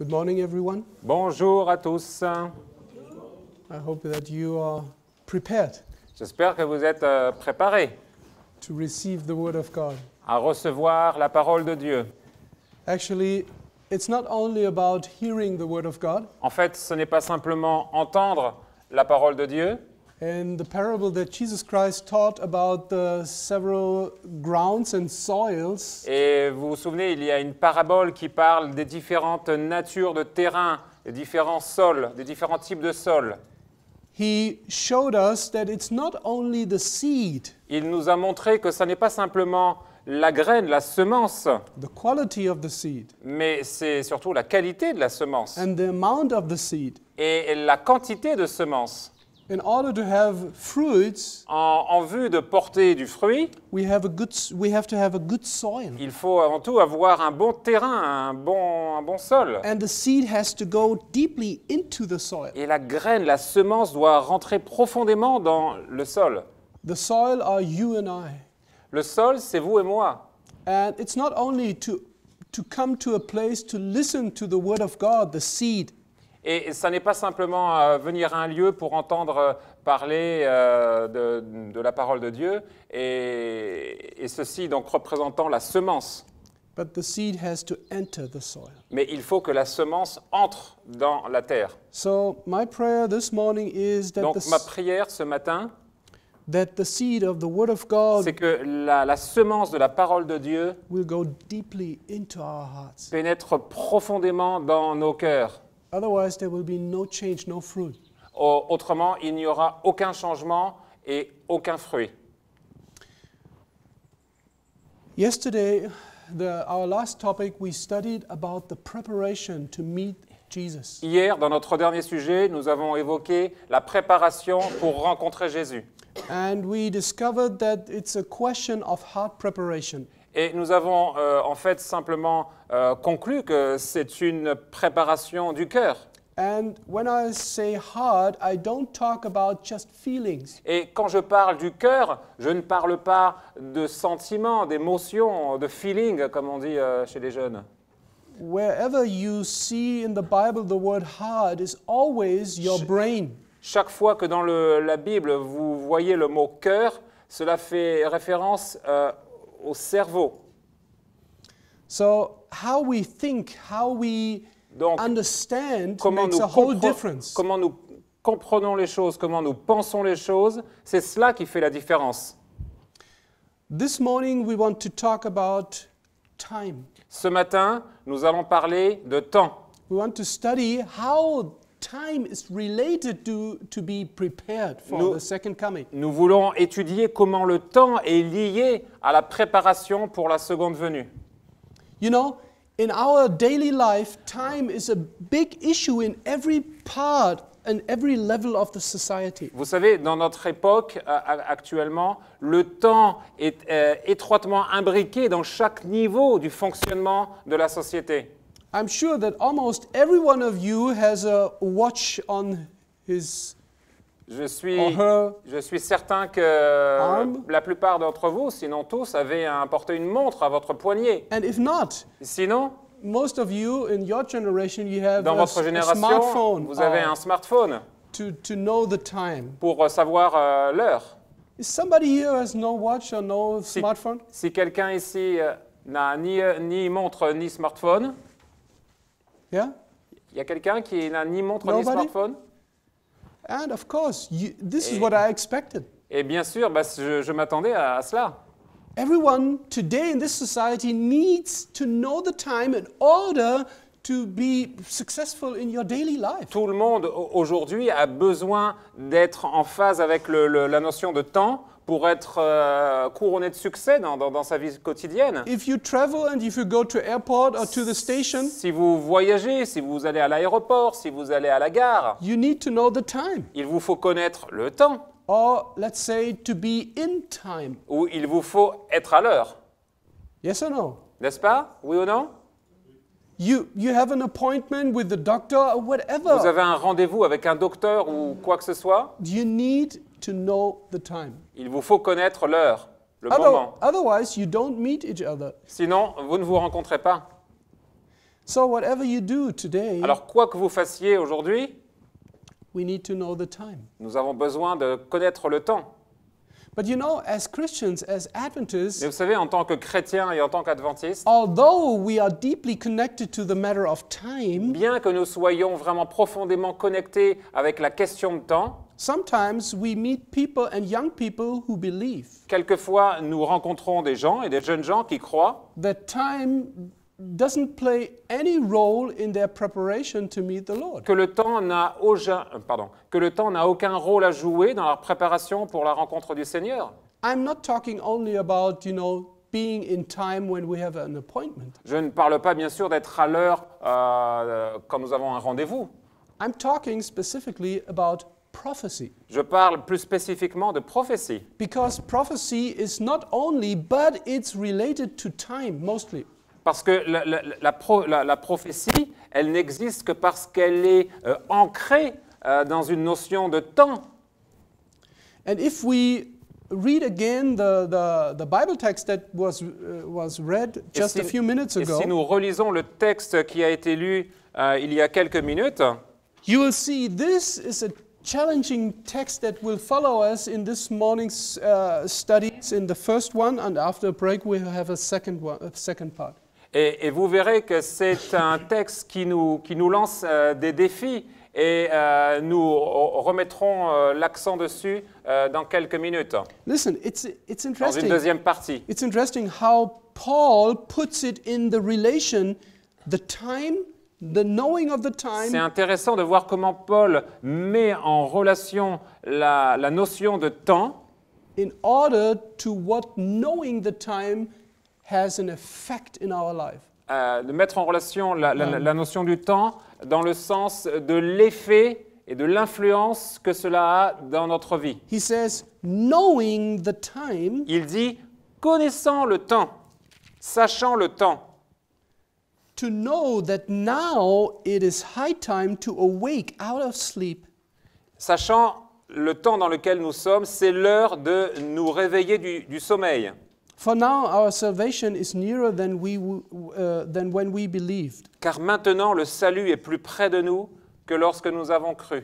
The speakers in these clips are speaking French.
Good morning, everyone. Bonjour à tous. I hope that you are prepared J'espère que vous êtes euh, préparés to receive the Word of God. à recevoir la parole de Dieu. Actually, it's not only about hearing the Word of God, En fait, ce n'est pas simplement entendre la parole de Dieu, Jesus Et vous vous souvenez, il y a une parabole qui parle des différentes natures de terrain, des différents sols, des différents types de sols. He showed us that it's not only the seed. Il nous a montré que ce n'est pas simplement la graine, la semence, the quality of the seed. mais c'est surtout la qualité de la semence and the amount of the seed. et la quantité de semence. In order to have fruits, en, en, vue de porter du fruit, we have a good, we have to have a good soil. Il faut avant tout avoir un bon terrain, un bon, un bon sol. And the seed has to go deeply into the soil. Et la graine, la semence doit rentrer profondément dans le sol. The soil are you and I. Le sol, c'est vous et moi. And it's not only to to come to a place to listen to the word of God, the seed et ça n'est pas simplement euh, venir à un lieu pour entendre euh, parler euh, de, la parole de Dieu, et, et, ceci donc représentant la semence. Mais il faut que la semence entre dans la terre. donc ma prière ce matin, c'est que la, semence de la parole de Dieu pénètre profondément dans nos cœurs. Otherwise, there will be no change, no fruit. Autrement, il n'y aura aucun changement et aucun fruit. Yesterday, the, our last topic, we studied about the preparation to meet Jesus. Hier, dans notre dernier sujet, nous avons évoqué la préparation pour rencontrer Jésus. And we discovered that it's a question of heart preparation. Et nous avons euh, en fait simplement euh, conclu que c'est une préparation du cœur. Et quand je parle du cœur, je ne parle pas de sentiments, d'émotions, de feelings, comme on dit euh, chez les jeunes. Chaque fois que dans la Bible vous voyez le mot cœur, cela fait référence au cerveau. think, Donc, comment nous comment nous comprenons les choses, comment nous pensons les choses, c'est cela qui fait la différence. This morning we want to talk about time. Ce matin, nous allons parler de temps. We want to study how nous, voulons étudier comment le temps est lié à la préparation pour la seconde venue. Vous savez, dans notre époque euh, actuellement, le temps est euh, étroitement imbriqué dans chaque niveau du fonctionnement de la société. I'm sure that almost every one of you has a watch on his je suis, her je suis certain que arm. la plupart d'entre vous, sinon tous, avez un, porté une montre à votre poignet. And if not, sinon, most of you in your generation, you have dans a, votre génération, a smartphone, vous avez un smartphone to, to know the time. pour euh, savoir euh, l'heure. Is somebody here has no watch or no si, smartphone? Si quelqu'un ici euh, n'a ni, euh, ni montre ni smartphone. Yeah? Il y a quelqu'un qui n'a ni montre premier Nobody? smartphone? And of course, you, this et, is what I expected. Et bien sûr, bah, je, je m'attendais à, à, cela. Everyone today in this society needs to know the time in order to be successful in your daily life. Tout le monde aujourd'hui a besoin d'être en phase avec le, le, la notion de temps pour être euh, couronné de succès dans, sa vie quotidienne. If you travel and if you go to airport or to the station, si vous voyagez, si vous allez à l'aéroport, si vous allez à la gare, you need to know the time. Il vous faut connaître le temps. Or let's say to be in time. Ou il vous faut être à l'heure. Yes or no? N'est-ce pas? Oui ou non? You, you have an appointment with the doctor or whatever. Vous avez un rendez-vous avec un docteur ou quoi que ce soit. You need il vous faut connaître l'heure, le moment. Sinon, vous ne vous rencontrez pas. Alors, quoi que vous fassiez aujourd'hui, nous avons besoin de connaître le temps. Mais vous savez, en tant que chrétien et en tant qu'adventiste, bien que nous soyons vraiment profondément connectés avec la question de temps, Sometimes we meet people and young people who believe. Quelquefois, nous rencontrons des gens et des jeunes gens qui croient. The time doesn't play any role in their preparation to meet the Lord. Que le temps n'a aucun, euh, pardon, que le temps n'a aucun rôle à jouer dans leur préparation pour la rencontre du Seigneur. I'm not talking only about, you know, being in time when we have an appointment. Je ne parle pas bien sûr d'être à l'heure euh, quand nous avons un rendez-vous. I'm talking specifically about prophecy. Je parle plus spécifiquement de prophétie. Because prophecy is not only, but it's related to time mostly. Parce que la, la, la, pro, la prophétie, elle n'existe que parce qu'elle est euh, ancrée euh, dans une notion de temps. And if we read again the, the, the Bible text that was, uh, was read just si, a few minutes ago. Et si nous relisons le texte qui a été lu euh, il y a quelques minutes, you will see this is a challenging text that will follow us in this morning's uh, studies in the first one, and after a break we will have a second, one, a second part. Et, et, vous verrez que c'est un texte qui nous, qui nous lance euh, des défis et euh, nous remettrons euh, l'accent dessus euh, dans quelques minutes. Listen, it's, it's interesting. Dans une deuxième partie. It's interesting how Paul puts it in the relation the time C'est intéressant de voir comment Paul met en relation la, notion de temps in order to what knowing the time has an effect in our life. Euh, de mettre en relation la, la, notion du temps dans le sens de l'effet et de l'influence que cela a dans notre vie. He says, knowing the time, Il dit connaissant le temps, sachant le temps. Sachant le temps dans lequel nous sommes, c'est l'heure de nous réveiller du, sommeil. Car maintenant le salut est plus près de nous que lorsque nous avons cru.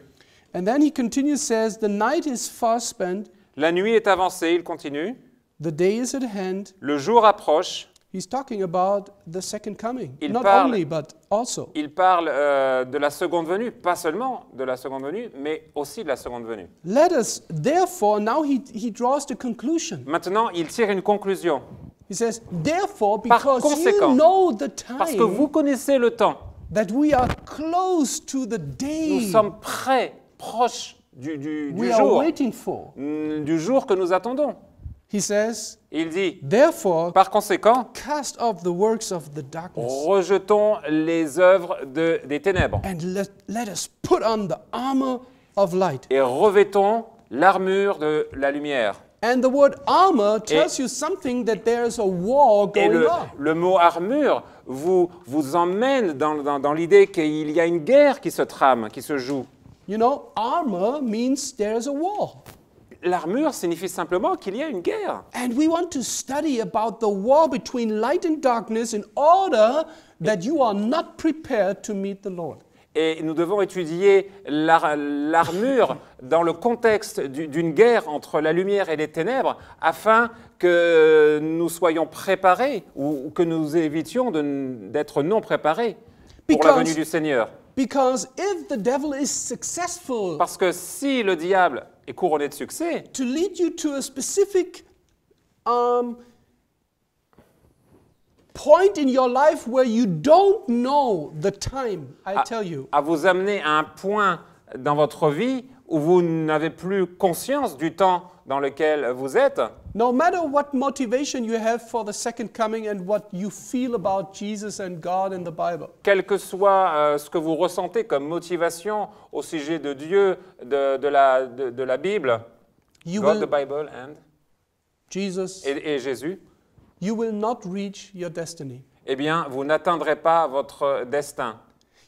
then he continues says the night is spent. La nuit est avancée, il continue. The day is at hand. Le jour approche. He's talking about the second coming, il not parle, only, but also. Il parle euh, de la seconde venue, pas seulement de la seconde venue, mais aussi de la seconde venue. Let us therefore now he, he draws the conclusion. Maintenant, il tire une conclusion. He says, therefore, because Par conséquent, you know the time, parce que vous connaissez le temps, that we are close to the day, nous sommes prêts, proches du, du, du we jour, are waiting for. Mm, du jour que nous attendons. He says, il dit, Therefore, par conséquent, cast off the works of the darkness, rejetons les œuvres de, des ténèbres and let, let us put on the armor of light. et revêtons l'armure de la lumière. And the word armor tells et, you something that there is a war going et le, on. le mot armure vous, vous emmène dans, dans, dans l'idée qu'il y a une guerre qui se trame, qui se joue. You know, armor means there is a war l'armure signifie simplement qu'il y a une guerre. And we want to study about the war between light and darkness in order that you are not prepared to meet the Lord. Et nous devons étudier l'armure dans le contexte d'une guerre entre la lumière et les ténèbres afin que nous soyons préparés ou que nous évitions d'être non préparés pour la venue du Seigneur. Because if the devil is successful, Parce que si le diable et couronné de succès. à vous amener à un point dans votre vie où vous n'avez plus conscience du temps dans lequel vous êtes, no matter what motivation you have for the second coming and what you feel about Jesus and God in the Bible. Quel que soit euh, ce que vous ressentez comme motivation au sujet de Dieu, de, de la, de, de, la Bible, you God, will, the Bible and Jesus, et, et Jésus, you will not reach your destiny. Eh bien, vous n'atteindrez pas votre destin.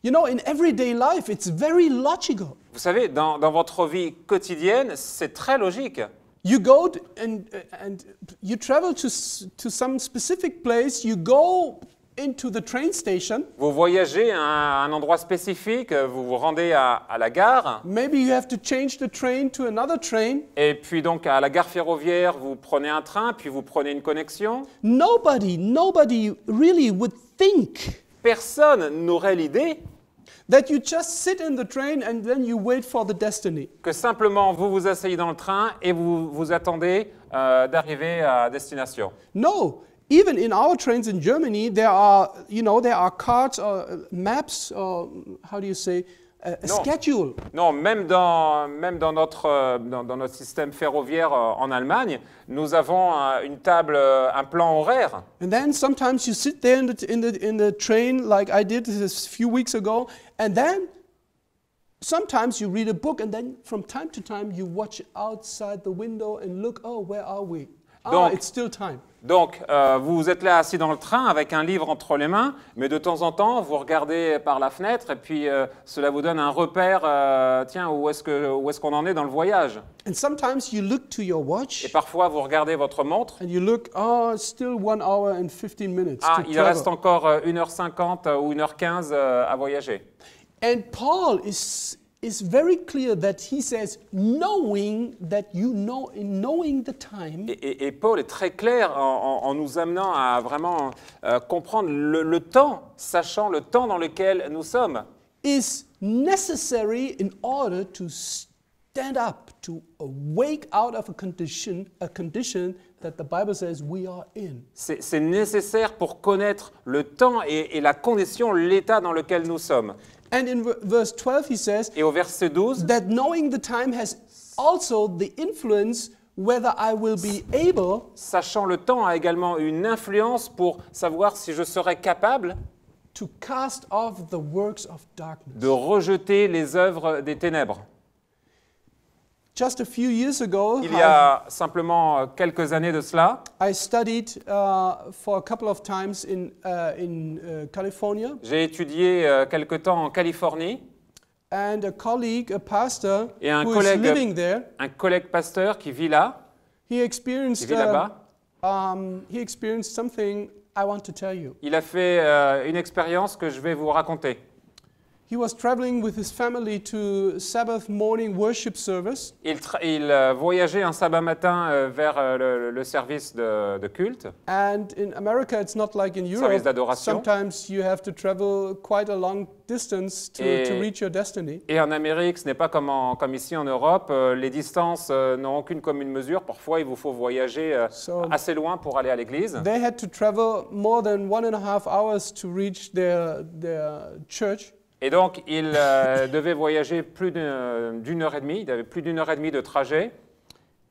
You know, in everyday life, it's very logical. Vous savez, dans, dans votre vie quotidienne, c'est très logique you go to, and, and you travel to, to some specific place, you go into the train station. Vous voyagez à un endroit spécifique, vous vous rendez à, à la gare. Maybe you have to change the train to another train. Et puis donc à la gare ferroviaire, vous prenez un train, puis vous prenez une connexion. Nobody, nobody really would think. Personne n'aurait l'idée That you just sit in the train and then you wait for the destiny. Que simplement vous vous asseyez dans le train et vous vous attendez euh, d'arriver à destination. No, even in our trains in Germany, there are, you know, there are cards or uh, maps or uh, how do you say, a, non. schedule. Non, même dans, même dans, notre, euh, dans, dans notre système ferroviaire euh, en Allemagne, nous avons euh, une table, un plan horaire. And then sometimes you sit there in the, in the, in the train like I did a few weeks ago And then sometimes you read a book and then from time to time you watch outside the window and look, oh, where are we? Ah, Donc, ah, it's still time. Donc, euh, vous êtes là assis dans le train avec un livre entre les mains, mais de temps en temps, vous regardez par la fenêtre et puis euh, cela vous donne un repère, euh, tiens, où est-ce, que, où est-ce qu'on en est dans le voyage Et parfois, vous regardez votre montre. Ah, il reste encore 1h50 ou 1h15 à voyager. Et Paul est... Et, Paul est très clair en, nous amenant à vraiment euh, comprendre le, temps, sachant le temps dans lequel nous sommes. Is necessary in order to stand up, to out of a condition, a condition that the Bible says we are in. C'est nécessaire pour connaître le temps et la condition, l'état dans lequel nous sommes. And in verse 12 he says Et au verset 12 that knowing the time has also the influence whether I will be able sachant le temps a également une influence pour savoir si je serai capable to cast off the works of darkness. de rejeter les œuvres des ténèbres il y a simplement euh, quelques années de cela, J'ai étudié quelques euh, quelque temps en Californie. et un collègue, pasteur qui vit là. bas uh, um, Il a fait euh, une expérience que je vais vous raconter. He was traveling with his family to Sabbath morning worship service. Il, il euh, voyageait un sabbat matin euh, vers euh, le, le, service de, de, culte. And in America, it's not like in Europe. Service Sometimes you have to travel quite a long distance to, et, to reach your destiny. Et en Amérique, ce n'est pas comme, en, comme ici en Europe. Euh, les distances euh, n'ont aucune commune mesure. Parfois, il vous faut voyager so, assez loin pour aller à l'église. They had to travel more than one and a half hours to reach their, their church. Et donc, il euh, devait voyager plus d'une heure et demie. Il avait plus d'une heure et demie de trajet.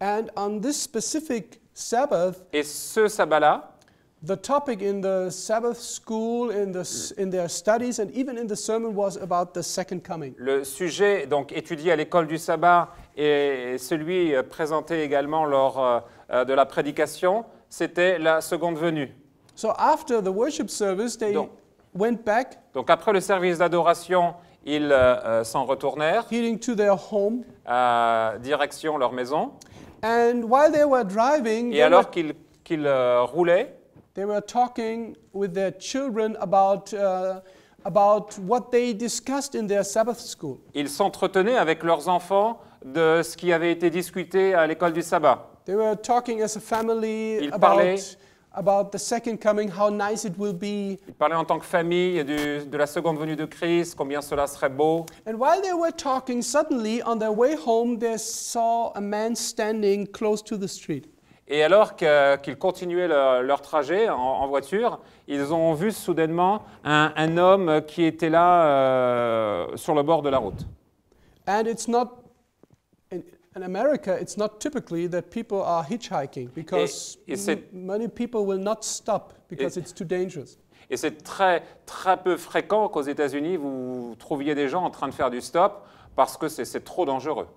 et ce sabbat-là, Le sujet donc étudié à l'école du sabbat et celui euh, présenté également lors euh, de la prédication, c'était la seconde venue. donc, went back. Donc après le service d'adoration, ils euh, euh, s'en retournèrent. Heading to their home. Euh, direction leur maison. And while they were driving, Et alors qu'ils qu euh, roulaient, they were talking with their children about uh, about what they discussed in their Sabbath school. Ils s'entretenaient avec leurs enfants de ce qui avait été discuté à l'école du sabbat. They were talking as a family Ils about about Ils parlaient en tant que famille de la seconde venue de Christ, combien cela serait beau. Et alors qu'ils continuaient leur, trajet en, voiture, ils ont vu soudainement un, homme qui était là euh, sur le bord de la route. And it's not in America, it's not typically that people are hitchhiking because et, et many people will not stop because et, it's too dangerous. Et c'est très très peu fréquent qu'aux États-Unis vous trouviez des gens en train de faire du stop parce que c'est trop dangereux.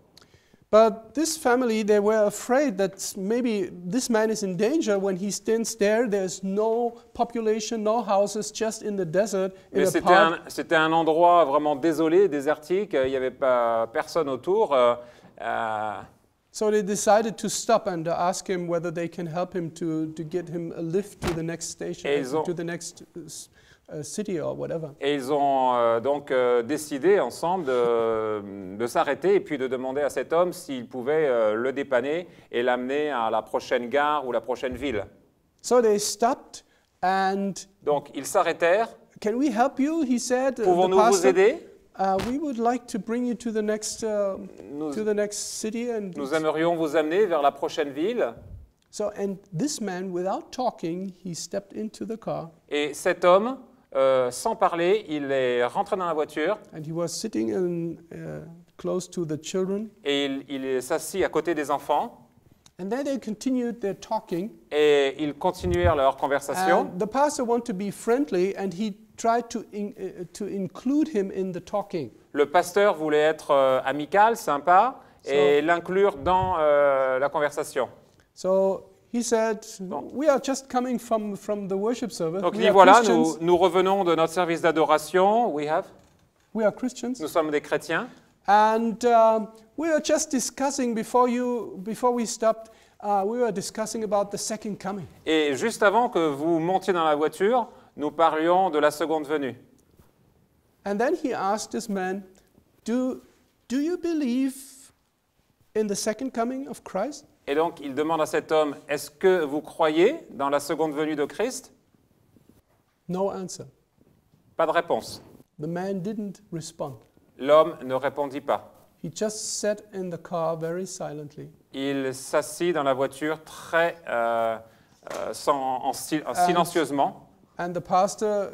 But this family, they were afraid that maybe this man is in danger when he stands there. There's no population, no houses, just in the desert. Mais c'était un, un, endroit vraiment désolé, désertique. Il n'y avait pas personne autour. Euh, Uh, so they decided to stop and ask him whether they can help him to, to get him a lift to the next station, ont, to the next uh, uh, city or whatever. Et ils ont euh, donc euh, décidé ensemble de, de s'arrêter et puis de demander à cet homme s'il pouvait euh, le dépanner et l'amener à la prochaine gare ou la prochaine ville. So they stopped and donc ils s'arrêtèrent. Can we help you? He said. Uh, Pouvons-nous vous aider? Uh, we would like to bring you to the next, uh, nous, to the next city and nous aimerions vous amener vers la prochaine ville. So, and this man, without talking, he stepped into the car. Et cet homme, euh, sans parler, il est rentré dans la voiture. And he was sitting in, uh, close to the children. Et il, il s'assit à côté des enfants. And then they continued their talking. Et ils continuèrent leur conversation. And the pastor wanted to be friendly, and he tried to, in, uh, to include him in the talking. Le pasteur voulait être euh, amical, sympa, so, et l'inclure dans euh, la conversation. So he said, bon. we are just coming from, from the worship service. Donc we dit, voilà, nous, nous revenons de notre service d'adoration. We have. We are Christians. Nous sommes des chrétiens. And uh, we were just discussing before you, before we stopped, uh, we were discussing about the second coming. Et juste avant que vous montiez dans la voiture, nous parlions de la seconde venue. Et donc il demande à cet homme, est-ce que vous croyez dans la seconde venue de Christ? Pas de réponse. L'homme ne répondit pas. Il s'assit dans la voiture très euh, euh, silencieusement. And the pastor,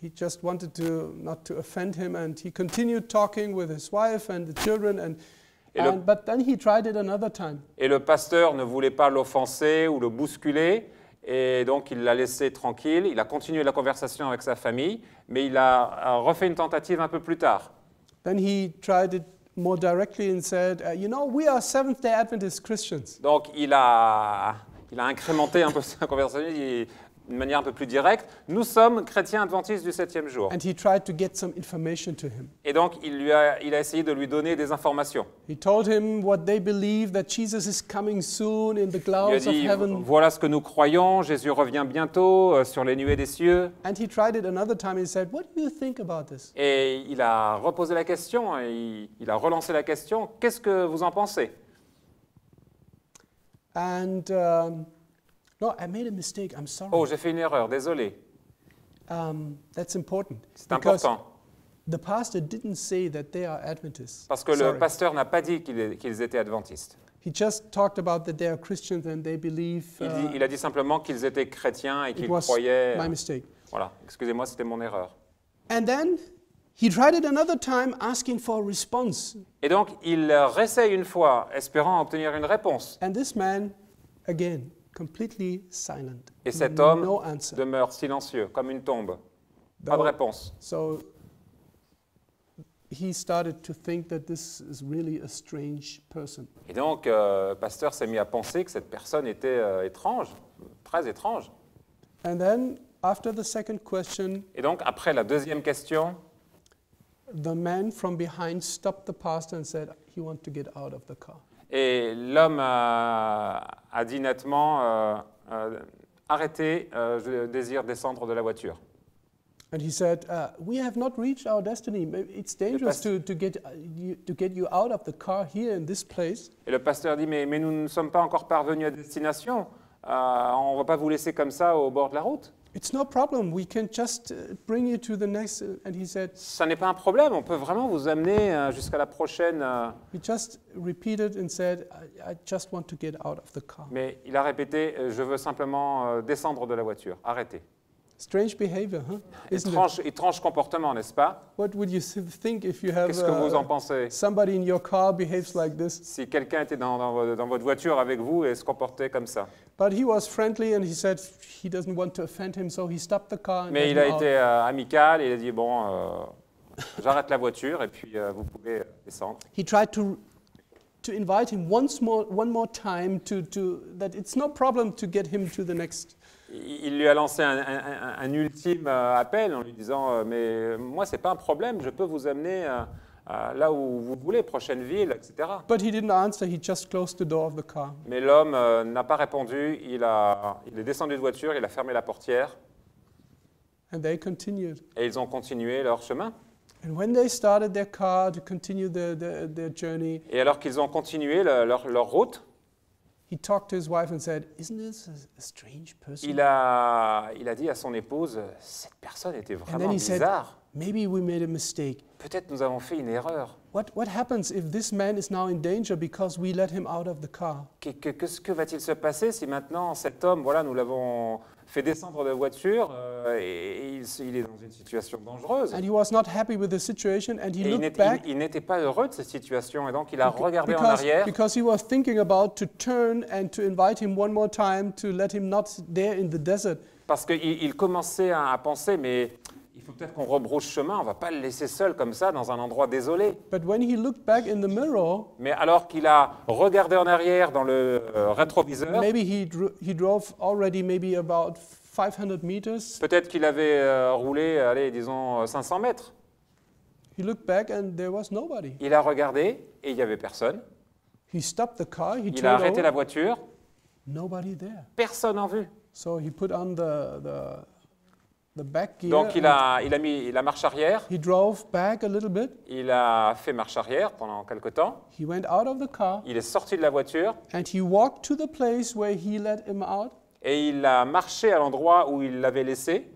he just wanted to not to offend him, and he continued talking with his wife and the children, and, et and le, but then he tried it another time. Et le pasteur ne voulait pas l'offenser ou le bousculer, et donc il l'a laissé tranquille. Il a continué la conversation avec sa famille, mais il a, refait une tentative un peu plus tard. Then he tried it more directly and said, uh, you know, we are Seventh-day Adventist Christians. Donc il a il a incrémenté un peu sa conversation. Il, d'une manière un peu plus directe, nous sommes chrétiens adventistes du septième jour. Et donc il, lui a, il a essayé de lui donner des informations. il a dit, Voilà ce que nous croyons, Jésus revient bientôt euh, sur les nuées des cieux. Et il a reposé la question, et il, a relancé la question, qu'est-ce que vous en pensez? Um, No, I made a mistake. I'm sorry. Oh, j'ai fait une erreur. Désolé. Um, that's important. C'est important. The pastor didn't say that they are Adventists. Parce que Sorry. le pasteur n'a pas dit qu'ils qu étaient adventistes. He just talked about that they are Christians and they believe. Uh, il, dit, uh, il, a dit simplement qu'ils étaient chrétiens et qu'ils croyaient. My euh, mistake. Voilà, excusez-moi, c'était mon erreur. And then he tried it another time, asking for a response. Et donc il réessaye une fois, espérant obtenir une réponse. And this man, again completely silent. Et cet homme demeure silencieux, comme une tombe. Pas de réponse. he started to think that this is really a strange person. Et donc, euh, Pasteur s'est mis à penser que cette personne était euh, étrange, très étrange. And then, after the second question, Et donc, après la deuxième question, the man from behind stopped the pastor and said, "He dit to get out of the car." Et l'homme a dit nettement, euh, euh, arrêtez, euh, je désire descendre de la voiture. he said, uh, "We have not reached our destiny. It's dangerous to, get, to get you out of the car here in this place." Et le pasteur dit, mais, nous ne sommes pas encore parvenus à destination. on ne va pas vous laisser comme ça au bord de la route. It's Ça n'est pas un problème. On peut vraiment vous amener euh, jusqu'à la prochaine. Mais il a répété, euh, je veux simplement euh, descendre de la voiture. Arrêtez. Strange behavior, huh? étrange, étrange, comportement, n'est-ce pas Qu'est-ce que vous en uh, pensez somebody in your car behaves like this? Si quelqu'un était dans, dans, dans, votre voiture avec vous et se comportait comme ça. But he was friendly and he said he doesn't want to offend him, so he stopped the car. And Mais il a été euh, amical et il a dit bon, euh, j'arrête la voiture et puis euh, vous pouvez euh, descendre. He tried to to invite him once more, one more time to to that it's no problem to get him to the next il lui a lancé un, ultime euh, appel en lui disant euh, Mais moi, ce n'est pas un problème, je peux vous amener euh, là où vous voulez, prochaine ville, etc. Mais l'homme n'a pas répondu, il, a, il est descendu de voiture, il a fermé la portière. Et ils ont continué leur chemin. Et alors qu'ils ont continué leur route, il a, il a dit à son épouse, cette personne était vraiment bizarre. Peut-être nous avons fait une erreur. Que, ce que va-t-il se passer si maintenant cet homme, voilà, nous l'avons fait descendre la voiture euh, et, il, il, est dans une situation dangereuse. And he was not happy with the situation and he et looked back. Il, n'était pas heureux de cette situation et donc il a regardé because, en arrière. Because he was thinking about to turn and to invite him one more time to let him not there in the desert. Parce qu'il il commençait à, à penser mais il faut peut-être qu'on rebrousse chemin, on va pas le laisser seul comme ça dans un endroit désolé. Mais alors qu'il a regardé en arrière dans le euh, rétroviseur, peut-être qu'il avait euh, roulé, allez, disons 500 euh, mètres. Il a regardé et il n'y avait personne. il a arrêté la voiture. Personne en vue. Donc il a mis... Donc il a, il a mis la marche arrière. Il a fait marche arrière pendant quelque temps. Il est sorti de la voiture. Et il a marché à l'endroit où il l'avait laissé.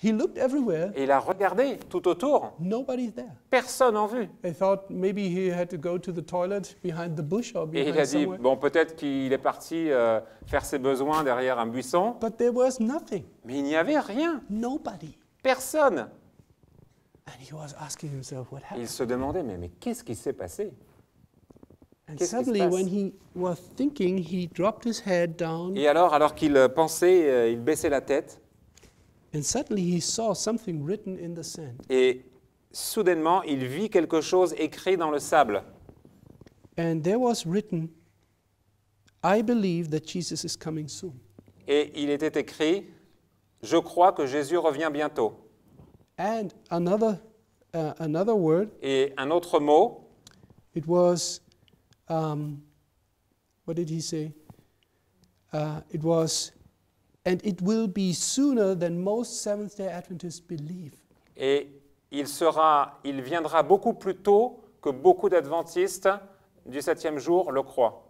He looked everywhere. Et il a regardé tout autour. Nobody's there. Personne en vue. He thought maybe he had to go to the toilet behind the bush or behind Et il a dit somewhere. bon peut-être qu'il est parti euh, faire ses besoins derrière un buisson. But there was nothing. Mais il n'y avait rien. Nobody. Personne. And he was asking himself what happened. Il se demandait mais mais qu'est-ce qui s'est passé And suddenly, when he was thinking, he dropped his head down. Et alors alors qu'il pensait, euh, il baissait la tête. And suddenly he saw something written in the sand. Et soudainement, il vit quelque chose écrit dans le sable. And there was written, I believe that Jesus is coming soon. Et il était écrit, je crois que Jésus revient bientôt. And another, uh, another word. Et un autre mot. It was, um, what did he say? Uh, it was Et il sera, il viendra beaucoup plus tôt que beaucoup d'adventistes du septième jour le croient.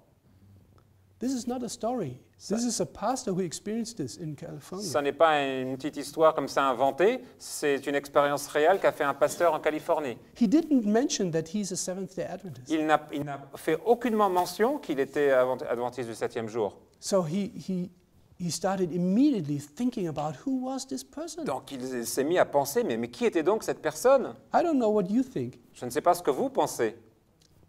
This is not a story. This is a pastor who experienced this in California. n'est pas une petite histoire comme ça inventée, c'est une expérience réelle qu'a fait un pasteur en Californie. He didn't mention that a Seventh-day Adventist. Il n'a fait aucunement mention qu'il était adventiste du septième jour. So he, he He started immediately thinking about who was this person. Donc il s'est mis à penser, mais, mais qui était donc cette personne I don't know what you think. Je ne sais pas ce que vous pensez.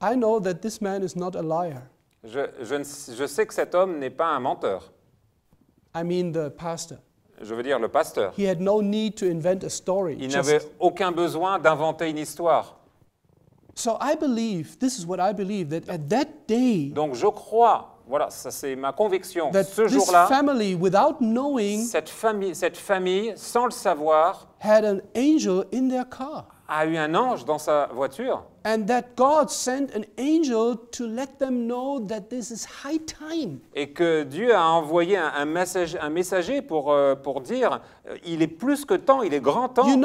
I know that this man is not a liar. Je, je, je sais que cet homme n'est pas un menteur. I mean the pastor. Je veux dire le pasteur. He had no need to invent a story. Il n'avait aucun besoin d'inventer une histoire. So I believe, this is what I believe, that at that day, donc je crois voilà, ça c'est ma conviction. Ce jour-là, cette famille, cette famille, sans le savoir, had an angel in their car a eu un ange dans sa voiture. Et que Dieu a envoyé un, messager pour, euh, pour dire euh, il est plus que temps, il est grand temps. Vous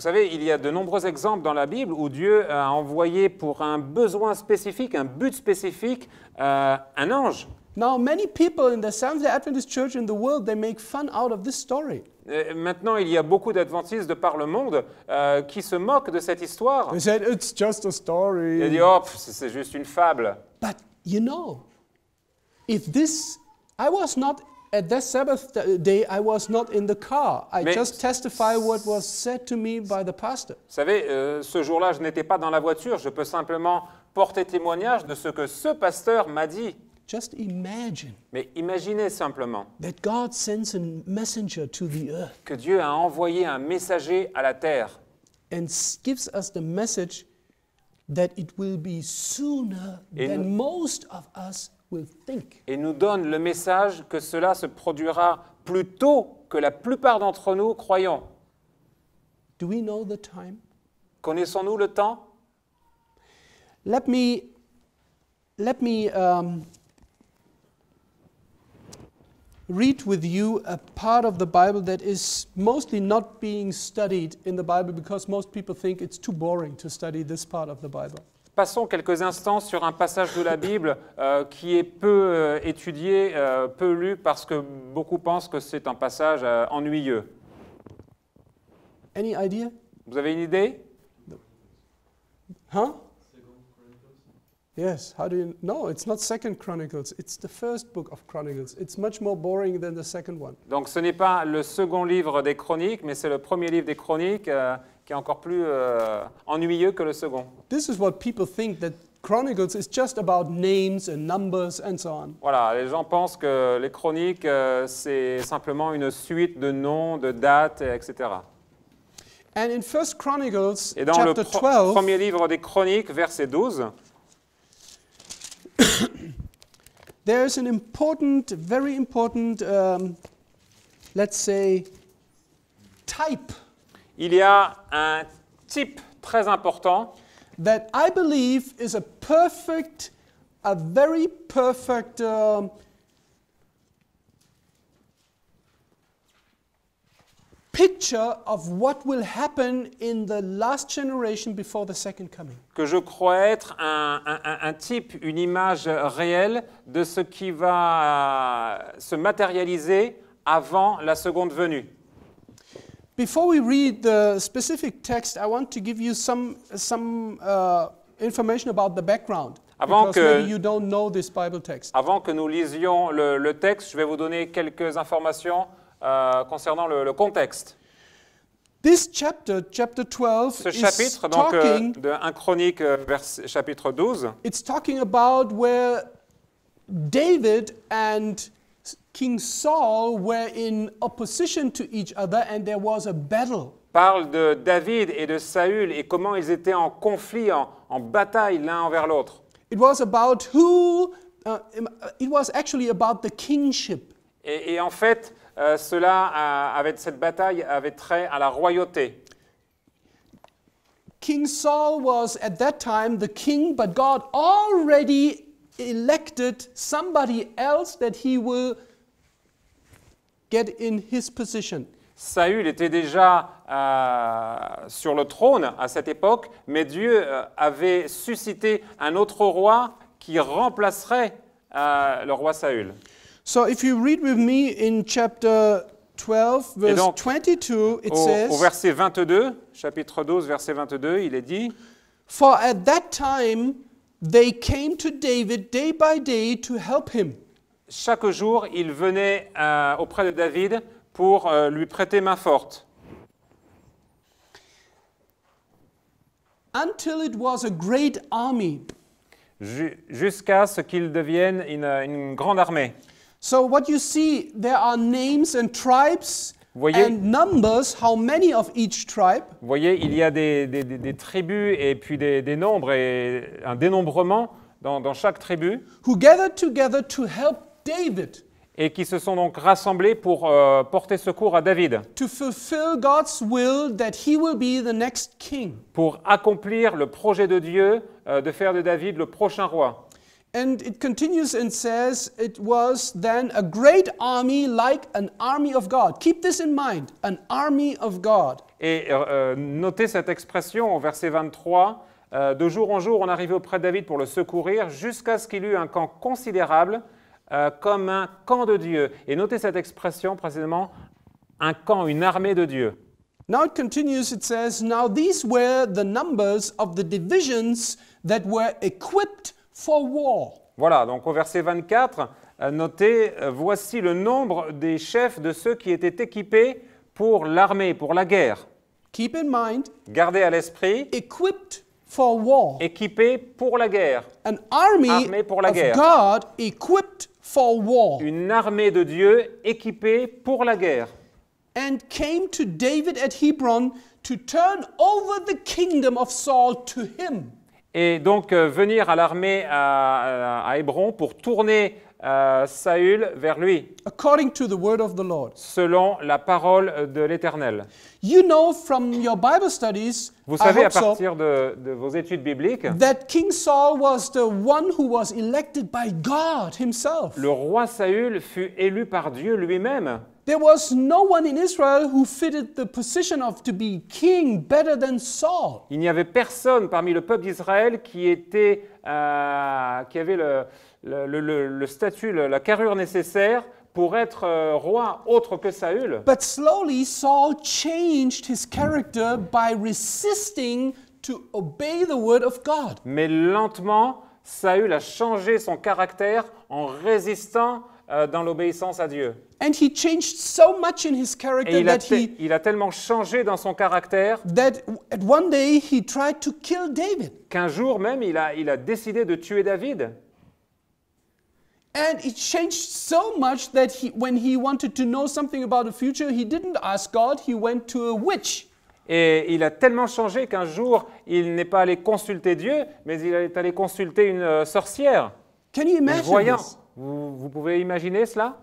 savez, il y a de nombreux exemples dans la Bible où Dieu a envoyé pour un besoin spécifique, un but spécifique, euh, un ange. Now, many people in the Seventh-day Adventist Church in the world, they make fun out of this story. Euh, maintenant, il y a beaucoup d'adventistes de par le monde euh, qui se moquent de cette histoire. They said it's just a story. Ils disent oh, c'est juste une fable. But you know, if this, I was not at that Sabbath uh, day, I was not in the car. I Mais just testify what was said to me by the pastor. Vous savez, euh, ce jour-là, je n'étais pas dans la voiture. Je peux simplement porter témoignage de ce que ce pasteur m'a dit. Mais imaginez simplement que Dieu a envoyé un messager à la terre Et nous- donne le message que cela se produira plus tôt que la plupart d'entre nous croyons. Connaissons-nous le temps Let me um, read with you a part of the Bible that is mostly not being studied in the Bible because most people think it's too boring to study this part of the Bible. Passons quelques instants sur un passage de la Bible euh, qui est peu euh, étudié, euh, peu lu, parce que beaucoup pensent que c'est un passage euh, ennuyeux. Any idea? Vous avez une idée? Huh? Yes, how do you No, it's not Second Chronicles, it's the first book of Chronicles. It's much more boring than the second one. Donc ce n'est pas le second livre des Chroniques, mais c'est le premier livre des Chroniques euh, qui est encore plus euh, ennuyeux que le second. This is what people think that Chronicles is just about names and numbers and so on. Voilà, les gens pensent que les Chroniques euh, c'est simplement une suite de noms, de dates, etc. And in First Chronicles, Et dans chapter le 12, premier livre des Chroniques, verset 12, there's an important, very important, um, let's say, type. Il y a un type très important. That I believe is a perfect, a very perfect. Um, picture of what will happen in the last generation before the second coming. Que je crois être un, un, un type, une image réelle de ce qui va euh, se matérialiser avant la seconde venue. Before we read the specific text, I want to give you some some uh, information about the background. Avant que, you don't know this Bible text. avant que nous lisions le, le texte, je vais vous donner quelques informations euh, concernant le, le, contexte. This chapter, chapter 12, Ce chapitre, is donc, euh, talking, de 1 Chronique, euh, vers, chapitre 12, it's talking about where David and King Saul were in opposition to each other and there was a battle. Parle de David et de Saül et comment ils étaient en conflit, en, en bataille l'un envers l'autre. It was about who uh, it was actually about the kingship. Et, et en fait, euh, cela, euh, cette bataille, avait trait à la royauté. King Saul was at that time the king, but God already elected somebody else that he will get in his position. Saül était déjà euh, sur le trône à cette époque, mais Dieu avait suscité un autre roi qui remplacerait le roi Saül. So if you read with me in chapter 12, verse donc, 22, it au, says, au verset 22, chapitre 12, verset 22, il est dit For at that time they came to David day by day to help him. Chaque jour, ils venaient euh, auprès de David pour euh, lui prêter main forte. Until it was a great army. Jusqu'à ce qu'il devienne une, une grande armée. So what Voyez, il y a des, tribus et puis des, nombres et un dénombrement dans, chaque tribu. Who gathered together to help David. Et qui se sont donc rassemblés pour euh, porter secours à David. To fulfill God's will that he will be the next king. Pour accomplir le projet de Dieu euh, de faire de David le prochain roi. And it continues and says, It was then a great army like an army of God. Keep this in mind, an army of God. Et euh, euh notez cette expression au verset 23. Euh, de jour en jour, on arrivait auprès de David pour le secourir, jusqu'à ce qu'il eût un camp considérable euh, comme un camp de Dieu. Et notez cette expression précisément, un camp, une armée de Dieu. Now it continues, it says, Now these were the numbers of the divisions that were equipped Voilà, donc au verset 24, euh, notez, euh, voici le nombre des chefs de ceux qui étaient équipés pour l'armée, pour la guerre. Keep in mind, Gardez à l'esprit, equipped for war. Équipés pour la guerre. An army pour la equipped for war. Une armée de Dieu équipée pour la guerre. And came to David at Hebron to turn over the kingdom of Saul to him et donc euh, venir à l'armée à, euh, Hébron pour tourner euh, Saül vers lui. Selon la parole de l'Éternel. Vous savez à partir de, vos études bibliques que Le roi Saül fut élu par Dieu lui-même. There was no one in Israel who fitted the position of to be king better than Saul. Il n'y avait personne parmi le peuple d'Israël qui était euh, qui avait le, le, le, le statut, la carrure nécessaire pour être euh, roi autre que Saül. But slowly Saul changed his character by resisting to obey the word of God. Mais lentement, Saül a changé son caractère en résistant euh, dans l'obéissance à Dieu. And he changed so much in his character Et il a, that he, il a tellement changé dans son caractère that one day he tried to kill David. qu'un jour même, il a, il a décidé de tuer David. And it changed so much that he, when he wanted to know something about the future, he didn't ask God, he went to a witch. Et il a tellement changé qu'un jour, il n'est pas allé consulter Dieu, mais il est allé consulter une euh, sorcière. Can you imagine une voyante. This? Vous, vous pouvez imaginer cela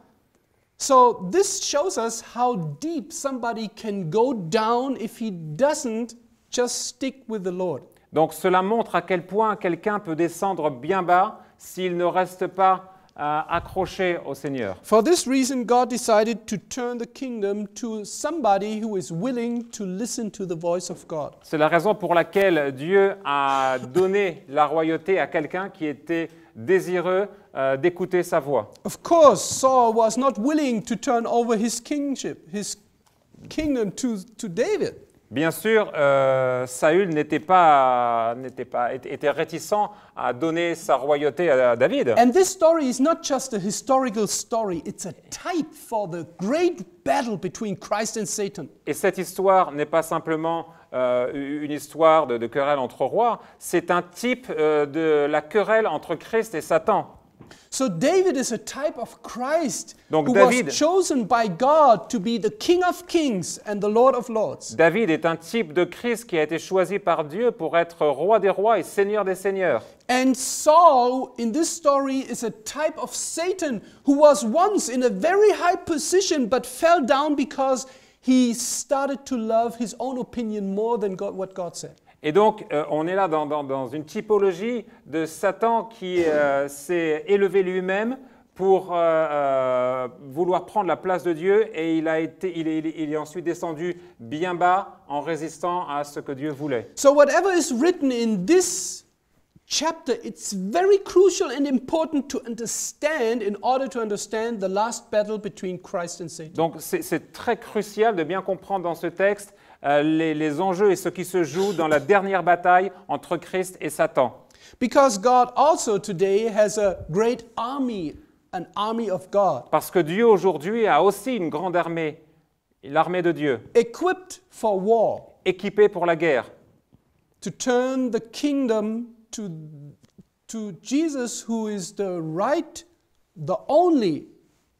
So this shows us how deep somebody can go down if he doesn't just stick with the Lord. Donc cela montre à quel point quelqu'un peut descendre bien bas s'il ne reste pas euh, accroché au Seigneur. For this reason God decided to turn the kingdom to somebody who is willing to listen to the voice of God. C'est la raison pour laquelle Dieu a donné la royauté à quelqu'un qui était désireux euh, d'écouter sa voix. Of course, Saul was not willing to turn over his kingship, his kingdom to, to David. Bien sûr, euh, Saül n'était pas, n'était pas, était réticent à donner sa royauté à David. And this story is not just a historical story; it's a type for the great battle between Christ and Satan. Et cette histoire n'est pas simplement euh, une histoire de, de, querelle entre rois, c'est un type euh, de la querelle entre Christ et Satan. So David is a type of Christ Donc who David, was chosen by God to be the King of Kings and the Lord of Lords. David est un type de Christ qui a été choisi par Dieu pour être roi des rois et seigneur des seigneurs. And Saul in this story is a type of Satan who was once in a very high position but fell down because He started to love his own opinion more than God, what God said. Et donc, euh, on est là dans, dans, dans, une typologie de Satan qui euh, s'est élevé lui-même pour euh, vouloir prendre la place de Dieu et il, a été, il, est, il est ensuite descendu bien bas en résistant à ce que Dieu voulait. So whatever is written in this chapter, it's very crucial and important to understand in order to understand the last battle between Christ and Satan. Donc c'est très crucial de bien comprendre dans ce texte euh, les, les enjeux et ce qui se joue dans la dernière bataille entre Christ et Satan. Because God also today has a great army, an army of God. Parce que Dieu aujourd'hui a aussi une grande armée, l'armée de Dieu. Equipped for war. Équipée pour la guerre. To turn the kingdom to, to Jesus who is the right, the only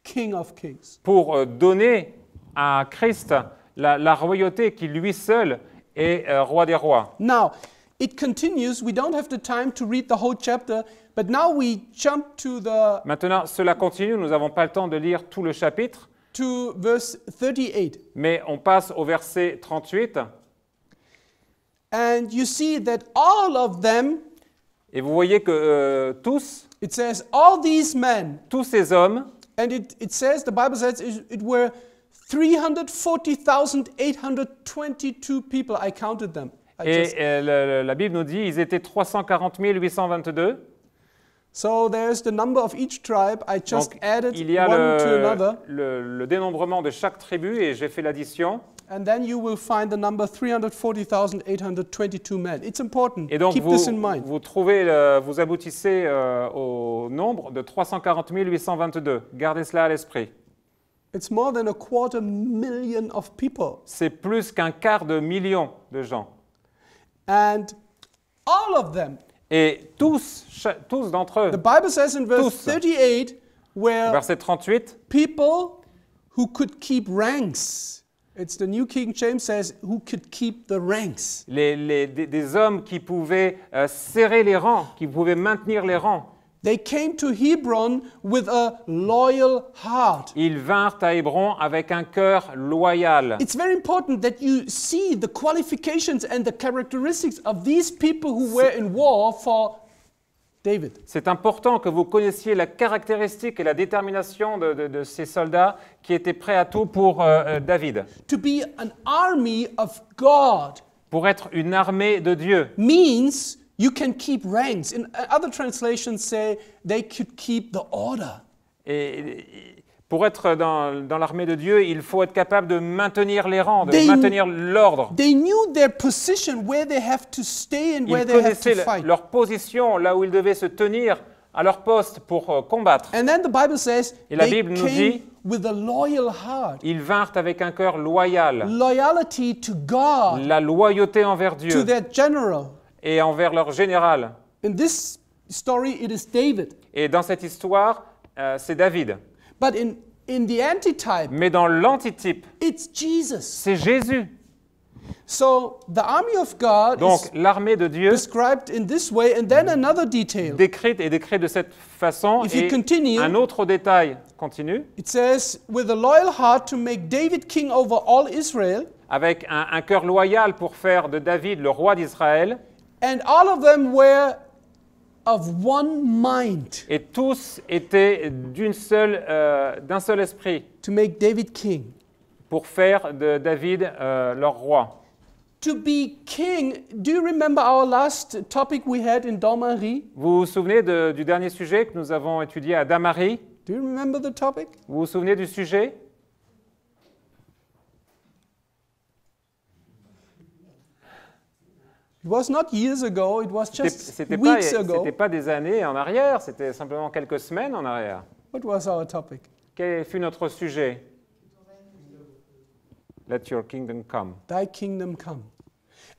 King of Kings. Pour euh, donner à Christ la, la royauté qui lui seul est euh, roi des rois. Now, it continues. We don't have the time to read the whole chapter, but now we jump to the Maintenant, cela continue. Nous n'avons pas le temps de lire tout le chapitre. to verse 38. Mais on passe au verset 38. And you see that all of them et vous voyez que euh, tous, it says all these men, tous ces hommes, and it, it says the Bible says it, were 340,822 people. I counted them. I et euh, le, le, la Bible nous dit ils étaient 340 822. So there's the number of each tribe. I just Donc, added il y a one le, to another. le dénombrement de chaque tribu et j'ai fait l'addition. And then you will find the number 340,822 men. It's important. Et donc Keep vous, this in mind. vous trouvez, le, euh, vous aboutissez euh, au nombre de 340 822. Gardez cela à l'esprit. It's more than a quarter million of people. C'est plus qu'un quart de million de gens. And all of them. Et tous, tous d'entre eux. The Bible says in verse tous, 38, where verset 38, people who could keep ranks. It's the New King James says who could keep the ranks. Les, les, des, hommes qui pouvaient euh, serrer les rangs, qui pouvaient maintenir les rangs. They came to Hebron with a loyal heart. Ils vinrent à Hébron avec un cœur loyal. It's very important that you see the qualifications and the characteristics of these people who were in war for C'est important que vous connaissiez la caractéristique et la détermination de, ces soldats qui étaient prêts à tout pour euh, euh, David. To be an army of God pour être une armée de Dieu means you can keep ranks. In other translations say they could keep the order. Et, pour être dans, l'armée de Dieu, il faut être capable de maintenir les rangs, de maintenir l'ordre. Ils connaissaient leur position, là où ils devaient se tenir à leur poste pour euh, combattre. Et la Bible nous dit, ils vinrent avec un cœur loyal. la loyauté envers Dieu et envers leur général. Et dans cette histoire, euh, c'est David. But in, in the antitype, Mais dans l'antitype, it's Jesus. c'est Jésus. So the army of God Donc l'armée de Dieu described in this way, and then another detail. décrite et décrite de cette façon If et continue, un autre détail continue It says, with a loyal heart to make David king over all Israel, avec un, un cœur loyal pour faire de David le roi d'Israël and all of them were et tous étaient d'une seule, euh, d'un seul esprit. To make David king. Pour faire de David euh, leur roi. To be king, do remember our last topic we had in Vous vous souvenez du dernier sujet que nous avons étudié à Damari? Do you remember the topic? Vous vous souvenez du sujet? was c'était pas, pas des années en arrière, c'était simplement quelques semaines en arrière. What was our topic? Quel fut notre sujet? Let your kingdom come. Thy kingdom come.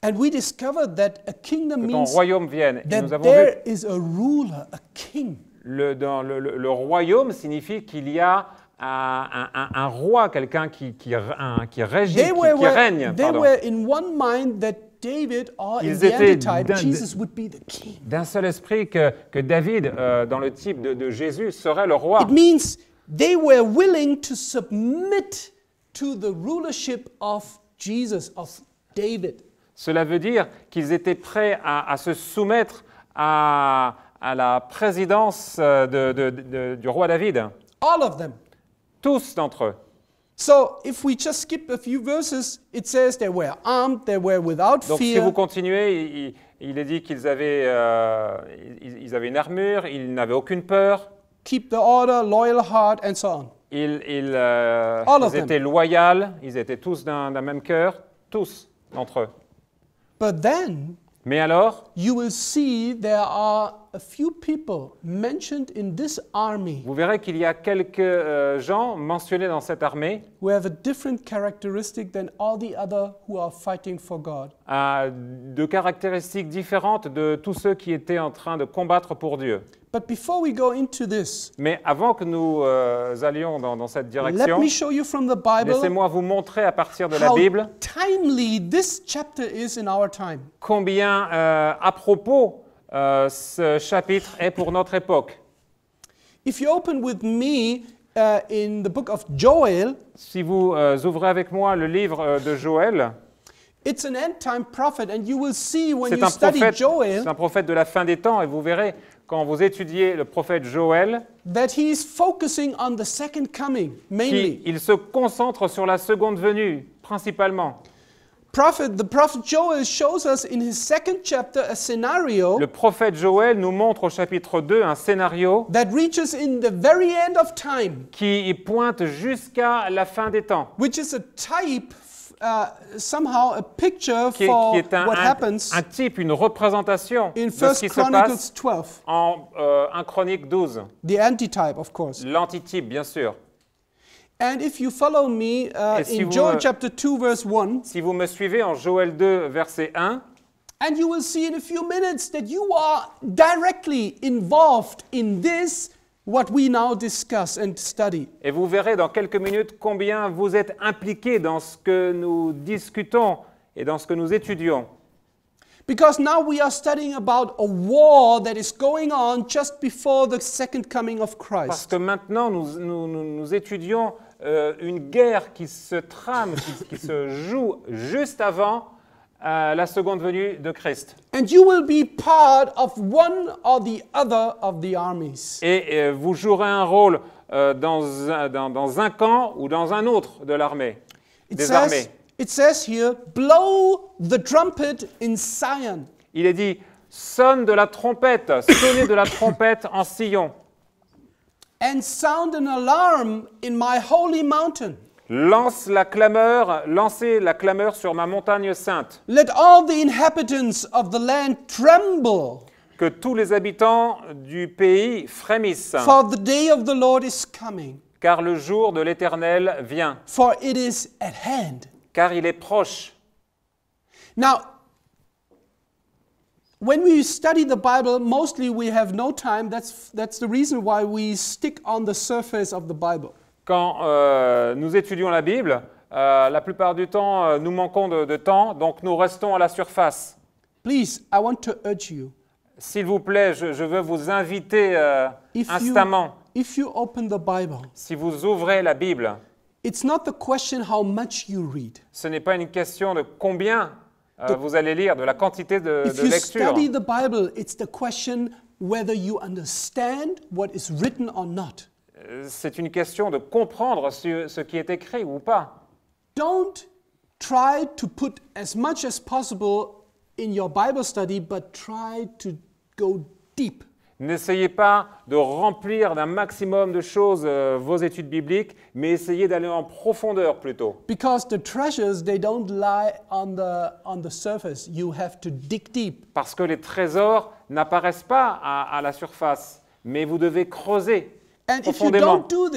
And we discovered that a kingdom que ton means royaume vienne. that nous avons there vu is a ruler, a king. Le, dans le, le, royaume signifie qu'il y a un, un, un roi, quelqu'un qui, qui, qui régit, qui, qui règne. They pardon. were in one mind that ils étaient d'un seul esprit que, David, euh, dans le type de, Jésus, serait le roi. Cela veut dire qu'ils étaient prêts à, se soumettre à, la présidence euh, du roi David. Tous d'entre eux. So if we just skip a few verses, it says they were armed, they were without Donc, fear. si vous continuez, il, il est dit qu'ils avaient, euh, ils, ils, avaient une armure, ils n'avaient aucune peur. Keep the order, loyal heart, and so on. Ils, ils, euh, All of ils étaient loyaux, ils étaient tous d'un même cœur, tous d'entre eux. But then, mais alors, vous verrez qu'il y a quelques euh, gens mentionnés dans cette armée de caractéristiques différentes de tous ceux qui étaient en train de combattre pour Dieu. Mais avant que nous euh, allions dans, cette direction, laissez-moi vous montrer à partir de la Bible combien euh, à propos euh, ce chapitre est pour notre époque. Si vous ouvrez avec moi le livre de Joël, c'est un prophète de la fin des temps et vous verrez quand vous étudiez le prophète Joël, that Il, se concentre sur la seconde venue principalement. Le prophète Joël nous montre au chapitre 2 un scénario qui pointe jusqu'à la fin des temps. Which is a type Uh, somehow a picture qui for qui est un, what un, happens un, type, une représentation in First Chronicles 12. en euh, 1 Chronique 12. The antitype, of course. L'antitype, bien sûr. And if you follow me uh, si in Joel me, chapter 2 verse 1. Si vous me suivez en Joël 2 verset 1. And you will see in a few minutes that you are directly involved in this Et vous verrez dans quelques minutes combien vous êtes impliqués dans ce que nous discutons et dans ce que nous étudions. Because now we are studying about a war that is going on just before the second coming of Christ. Parce que maintenant nous, étudions euh, une guerre qui se trame, qui se joue juste avant la seconde venue de Christ. And you will be part of one or the other of the armies. Et euh, vous jouerez un rôle euh, dans, dans, dans, un camp ou dans un autre de l'armée, des says, armées. It says here, blow the trumpet in Zion. Il est dit, sonne de la trompette, sonnez de la trompette en Sion. And sound an alarm in my holy mountain. Lance la clameur, lancez la clameur sur ma montagne sainte. Let all the inhabitants of the land tremble. Que tous les habitants du pays frémissent. For the day of the Lord is coming. Car le jour de l'Éternel vient. For it is at hand. Car il est proche. Now, When we study the Bible, mostly we have no time. That's, that's the reason why we stick on the surface of the Bible quand euh, nous étudions la Bible, euh, la plupart du temps, euh, nous manquons de, temps, donc nous restons à la surface. S'il vous plaît, je, veux vous inviter instamment. si vous ouvrez la Bible, ce n'est pas une question de combien vous allez lire, de la quantité de, if Si you lecture. Study Bible, it's the question whether you understand what is written or not. Euh, c'est une question de comprendre ce, qui est écrit ou pas. Don't try to put as much as possible in your Bible study, but try to go deep. N'essayez pas de remplir d'un maximum de choses euh, vos études bibliques, mais essayez d'aller en profondeur plutôt. Because the treasures they don't lie on the surface, you have to dig deep. Parce que les trésors n'apparaissent pas à la surface, mais vous devez creuser Bible.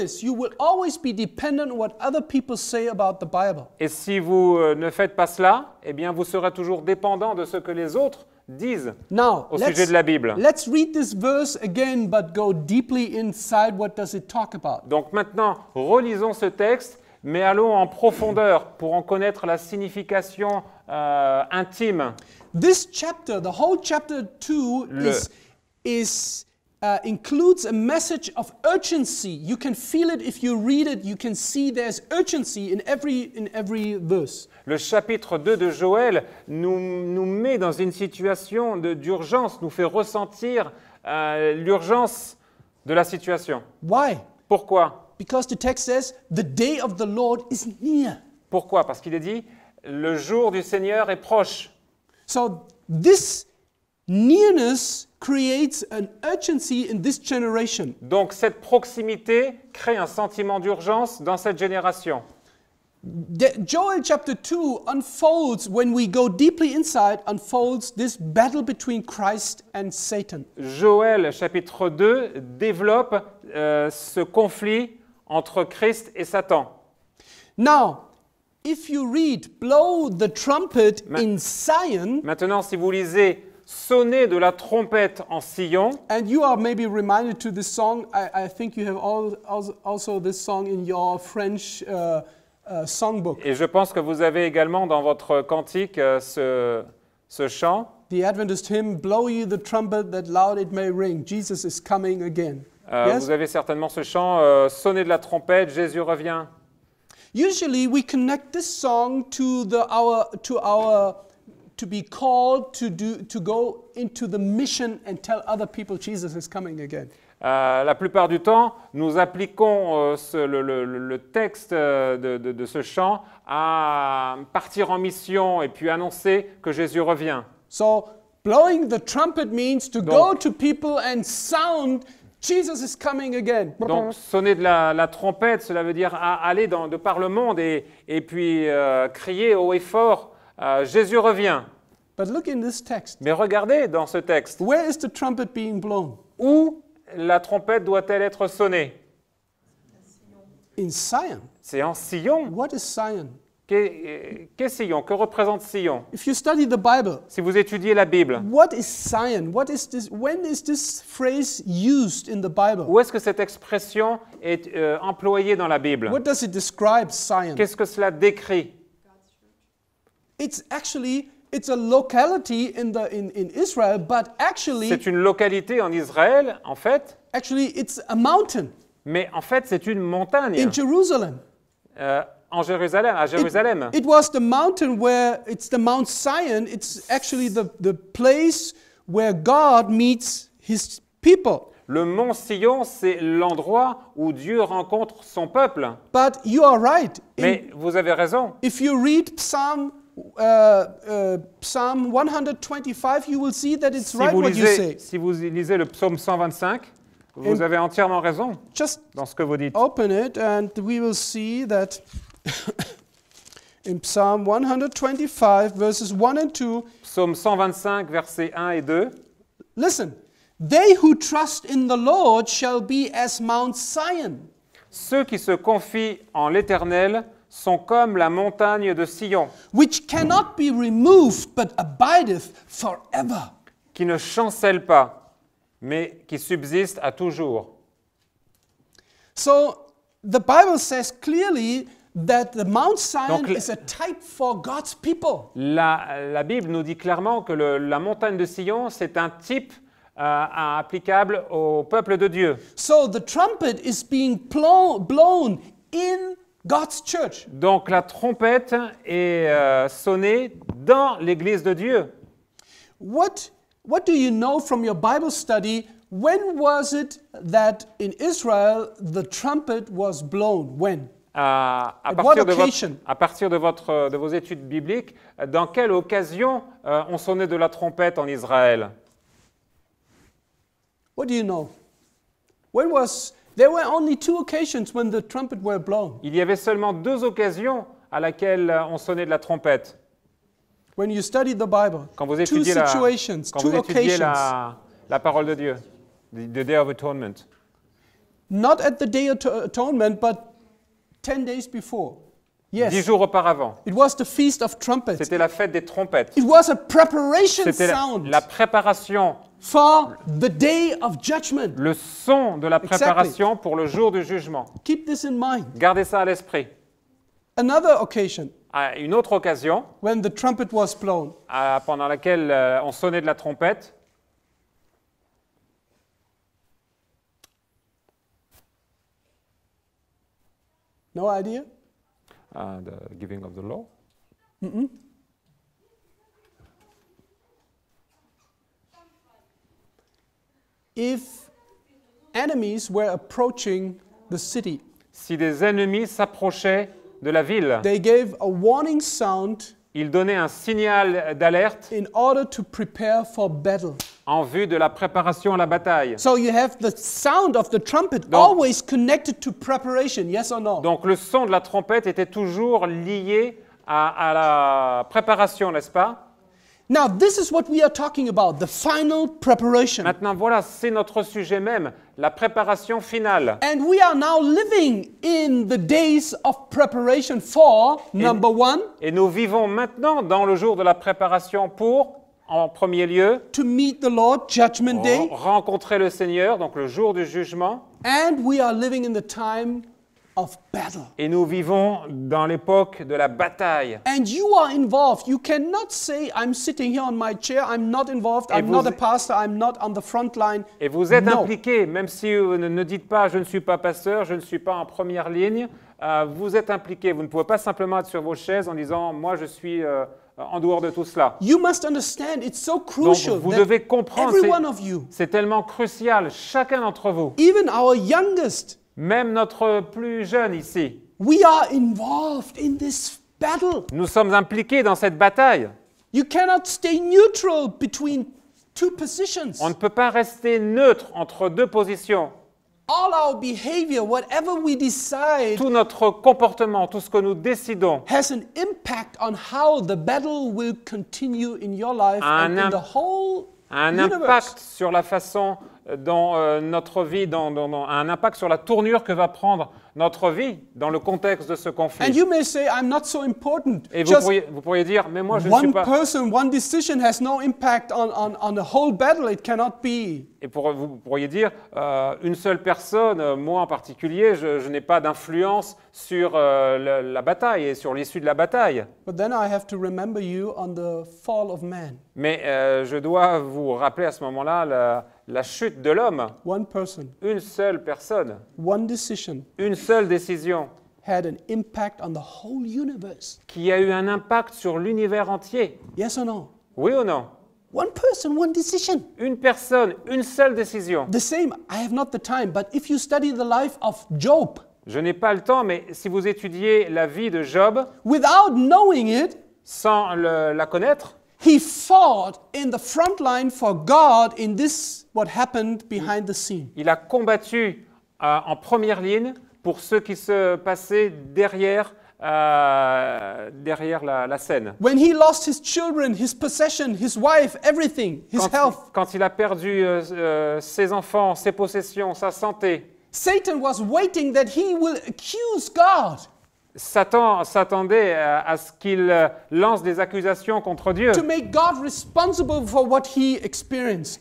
Et si vous euh, ne faites pas cela, eh bien vous serez toujours dépendant de ce que les autres disent Now, au sujet de la Bible. Let's read this verse again, but go deeply inside what does it talk about. Donc maintenant, relisons ce texte, mais allons en profondeur pour en connaître la signification euh, intime. This chapter, the whole chapter 2 is, is uh, includes a message of urgency. You can feel it if you read it. You can see there's urgency in every, in every verse. Le chapitre 2 de Joël nous, nous met dans une situation d'urgence, nous fait ressentir euh, l'urgence de la situation. Why? Pourquoi? Because the text says the day of the Lord is near. Pourquoi? Parce qu'il est dit le jour du Seigneur est proche. So this Nearness creates an urgency in this generation. Donc cette proximité crée un sentiment d'urgence dans cette génération. Joel chapter 2 unfolds when we go deeply inside unfolds this battle between Christ and Satan. Joël chapitre 2 développe euh, ce conflit entre Christ et Satan. Now, if you read blow the trumpet Ma in Zion, Maintenant si vous lisez sonner de la trompette en Sion. And you are maybe reminded to this song. I, I think you have all, also this song in your French uh, uh, songbook. Et je pense que vous avez également dans votre cantique uh, ce, ce chant. The Adventist hymn, Blow ye the trumpet that loud it may ring. Jesus is coming again. Euh, yes? Vous avez certainement ce chant, euh, sonner de la trompette, Jésus revient. Usually we connect this song to, the, our, to our la plupart du temps, nous appliquons euh, le, texte euh, de, ce chant à partir en mission et puis annoncer que Jésus revient. donc, sonner de la, trompette, cela veut dire aller dans, de par le monde et, et puis euh, crier haut et fort euh, Jésus revient. Mais regardez dans ce texte. Où la trompette doit-elle être sonnée C'est en Sion. Sion? Qu'est euh, Sion Que représente Sion Si vous étudiez la Bible, où est-ce que cette expression est euh, employée dans la Bible Qu'est-ce que cela décrit It's actually It's a locality in the, in, in Israel, but actually. C'est une localité en Israël, en fait. Actually, it's a mountain. Mais en fait, c'est une montagne. In Jerusalem. Euh, en Jérusalem, à Jérusalem. It, it, was the mountain where it's the Mount Zion. It's actually the, the place where God meets His people. Le mont Sion, c'est l'endroit où Dieu rencontre son peuple. But you are right. Mais in, vous avez raison. If you read Psalm Uh, uh, Psalm 125, you will see that it's right what you say. Si vous lisez le psaume 125, vous avez entièrement raison just dans ce que vous dites. Open it and we will see that in Psalm 125 verses 1 and 2. Psalm 125 versets 1 et 2. Listen. They who trust in the Lord shall be as Mount Zion. Ceux qui se confient en l'Éternel sont comme la montagne de Sion, which cannot be removed but abideth forever. qui ne chancelle pas, mais qui subsiste à toujours. So the Bible says clearly that the Mount Zion Donc, is a type for God's people. La, la Bible nous dit clairement que le- la montagne de Sion, c'est un type euh, applicable au peuple de Dieu. So the trumpet is being blown in God's church. Donc la trompette est euh, sonnée dans l'église de Dieu. What what do you know from your Bible study when was it that in Israel the trumpet was blown? When? À, à, partir de votre, à, partir de, votre, de vos études bibliques, dans quelle occasion euh, on sonnait de la trompette en Israël? What do you know? When was There were only two occasions when the trumpet were blown. Il y avait seulement deux occasions à laquelle euh, on sonnait de la trompette. When you study the Bible, quand vous étudiez, la, quand vous étudiez la, la, parole de Dieu, the, Day of Atonement. Not at the Day of Atonement, but 10 days before. Yes. Dix jours auparavant. It was the feast of trumpets. C'était la fête des trompettes. It was a preparation C'était la, sound. la préparation for the day of judgment. Le son de la préparation exactly. pour le jour du jugement. Keep this in mind. Gardez ça à l'esprit. Another occasion. À une autre occasion. When the trumpet was blown. À, pendant laquelle euh, on sonnait de la trompette. No idea? uh, the giving of the law? Mm -mm. If enemies were approaching the city, si des ennemis s'approchaient de la ville, they gave a warning sound ils donnaient un signal d'alerte in order to prepare for battle en vue de la préparation à la bataille. So you have the sound of the trumpet donc, always connected to preparation, yes or no? Donc le son de la trompette était toujours lié à, à la préparation, n'est-ce pas? Now this is what we are talking about, the final preparation. Maintenant voilà, c'est notre sujet même, la préparation finale. And we are now living in the days of preparation for et, number one. Et nous vivons maintenant dans le jour de la préparation pour en premier lieu, rencontrer le Seigneur, donc le jour du jugement. Et nous vivons dans l'époque de la bataille. Et vous- êtes impliqué, même si vous ne- dites pas je ne suis pas pasteur, je ne suis pas en première ligne, euh, vous êtes impliqué. Vous ne pouvez pas simplement être sur vos chaises en disant moi je suis euh, en dehors de tout cela. vous devez comprendre, c'est tellement crucial, chacun d'entre vous, even our même notre plus jeune ici, nous sommes impliqués dans cette bataille. cannot On ne peut pas rester neutre entre deux positions all our behavior, whatever we decide, has an impact on how the battle will continue in your life and in the whole universe. impact sur la façon dans euh, notre vie, dans, un impact sur la tournure que va prendre notre vie dans le contexte de ce conflit. Et vous pourriez, dire, mais moi je ne suis pas. Person, Et pour, vous pourriez dire, euh, une seule personne, euh, moi en particulier, je, n'ai pas d'influence sur la, bataille et sur l'issue de la bataille. Mais je dois vous rappeler à ce moment-là la chute de l'homme, one person, une seule personne, one decision, une seule décision, had an impact on the whole universe. qui a eu un impact sur l'univers entier. Yes or no? Oui ou non? One person, one decision. Une personne, une seule décision. The same, I have not the time, but if you study the life of Job, je n'ai pas le temps, mais si vous étudiez la vie de Job, without knowing it, sans le, la connaître, He fought in the front line for God in this what happened behind the scene. Il a combattu euh, en première ligne pour ce qui se passait derrière euh, derrière la, la, scène. When he lost his children, his possession, his wife, everything, his quand, health. Quand il a perdu euh, euh, ses enfants, ses possessions, sa santé. Satan was waiting that he will accuse God. Satan s'attendait à, ce qu'il euh, lance des accusations contre Dieu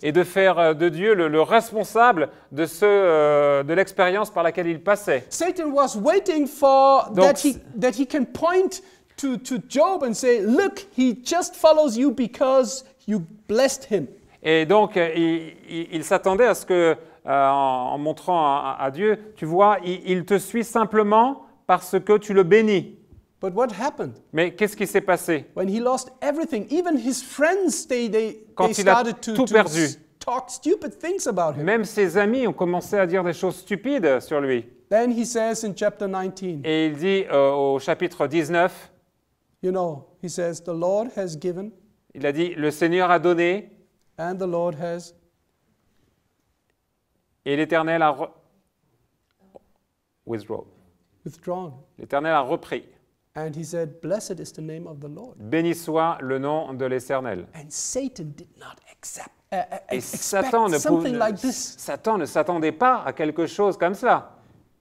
et de faire euh, de Dieu le, responsable de, ce, euh, de l'expérience par laquelle il passait. Satan was waiting for that, he, that he can point to, to Job and say, look, he just follows you because you blessed him. Et donc, il, s'attendait à ce que, en, montrant à, Dieu, tu vois, il te suit simplement parce que tu le bénis. But what happened? Mais qu'est-ce qui s'est passé? When he lost everything, even his friends, they, they, Quand they il started a tout to, to Talk stupid things about him. Même ses amis ont commencé à dire des choses stupides sur lui. Then he says in chapter 19, Et il dit euh, au chapitre 19, you know, he says, the Lord has given, il a dit, le Seigneur a donné, and the Lord has, et l'Éternel a withdrawn. L'Éternel a repris. And he said, Blessed is the name of the Lord. Béni soit le nom de l'Éternel. And Satan did not accept, uh, uh, Satan ne, something like this. Satan ne s'attendait pas à quelque chose comme cela.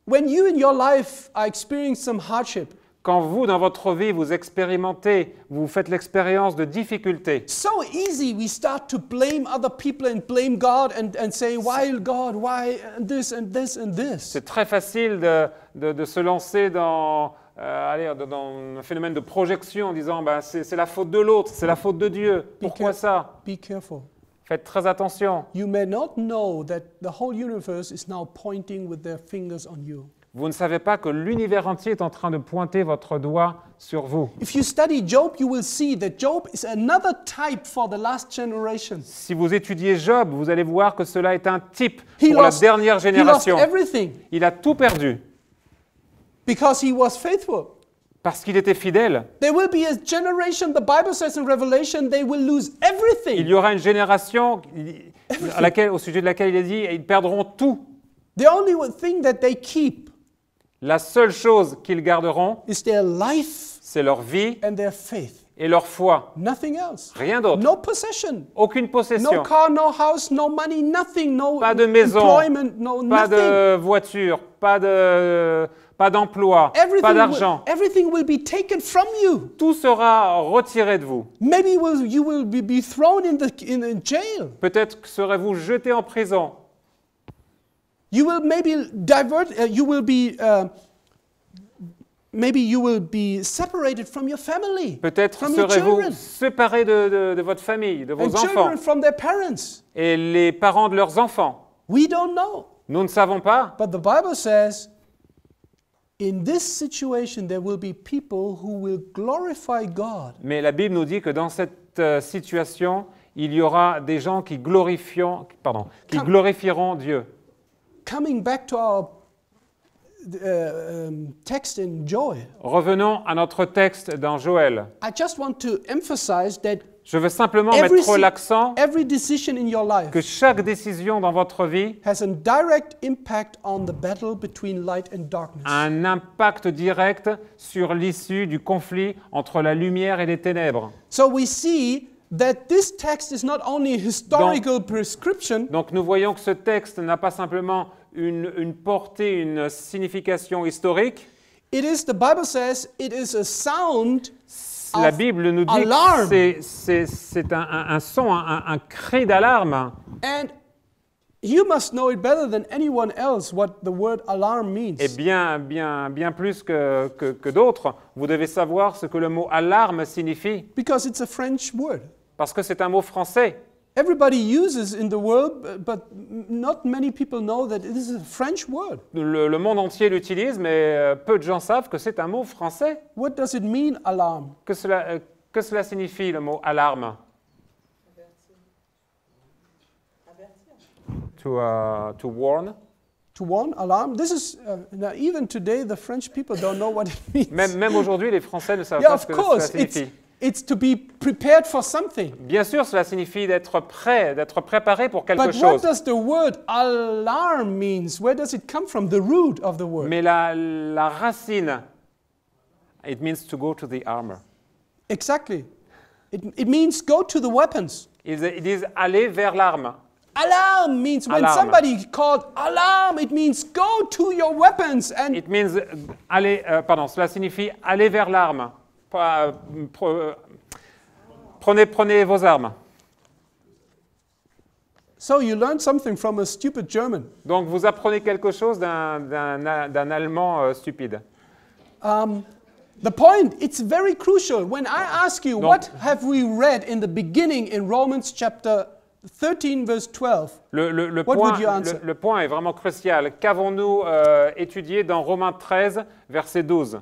When you in your life are experiencing some hardship, quand vous, dans votre vie, vous expérimentez, vous faites l'expérience de difficultés, So easy we start to blame other people and blame God and, and say, why God, why this and this and this. c'est très facile de, de- de se lancer dans, euh, allez, dans- un phénomène de projection en disant bah, c'est la faute de l'autre, c'est la faute de Dieu. Pourquoi ça Faites très attention. You may not know that the whole universe is now pointing with their fingers on you. Vous ne savez pas que l'univers entier est en train de pointer votre doigt sur vous. Si vous étudiez Job, vous allez voir que cela est un type pour la dernière génération. Il a tout perdu. Parce qu'il était fidèle. Il y aura une génération à laquelle, au sujet de laquelle il est dit, ils perdront tout. The only thing that they la seule chose qu'ils garderont, c'est leur vie et leur foi. Rien d'autre. Aucune possession. pas de maison, pas de voiture, pas de pas d'emploi, pas d'argent. Tout sera retiré de vous. Peut-être serez-vous jeté en prison. You will maybe divert, uh, you will be, uh, maybe you will be separated from your family. Peut-être serez-vous séparés de, de, de, votre famille, de vos And enfants. From their parents. Et les parents de leurs enfants. We don't know. Nous ne savons pas. But the Bible says, In this situation, there will be people who will glorify God. Mais la Bible nous dit que dans cette euh, situation, il y aura des gens qui glorifieront, pardon, qui glorifieront Dieu. Uh, um, Revenons à notre texte dans Joël. Je veux simplement mettre l'accent que chaque décision dans votre vie a un impact direct sur l'issue du conflit entre la lumière et les ténèbres. donc nous voyons que ce texte n'a pas simplement une, portée, une signification historique. la Bible nous dit que c'est un, son, un, cri d'alarme. Et bien, bien, bien plus que, d'autres, vous devez savoir ce que le mot alarme signifie. French word. Parce que c'est un mot français everybody uses in the world, but not many people know that it is a French word. Le, le monde entier l'utilise, mais euh, peu de gens savent que c'est un mot français. What does it mean, alarm? Que cela, euh, que cela signifie le mot alarme? To, uh, to warn. To warn, alarm. This is uh, now even today the French people don't know what it means. Même, même aujourd'hui les Français ne savent yeah, pas ce que cela signifie. It's to be prepared for something. Bien sûr, cela signifie d'être prêt, d'être préparé pour quelque But chose. What does the word alarm means? Where does it come from? The root of the word. Mais la, la racine, it means to go to the armor. Exactly. It, it means go to the weapons. Ils, disent aller vers l'arme. Alarm means when alarm. somebody called alarm, it means go to your weapons and. It means aller, euh, pardon, cela signifie aller vers l'arme. Euh, prenez, prenez vos armes. So you learn something from a stupid German. Donc vous apprenez quelque chose d'un Allemand euh, stupide. Um, the point, it's very crucial. When I ask you, what have we read in the beginning in Romans chapter 13, verse 12? Le, le, le what point, would you answer? Le, point est vraiment crucial. Qu'avons-nous euh, étudié dans Romains 13, verset 12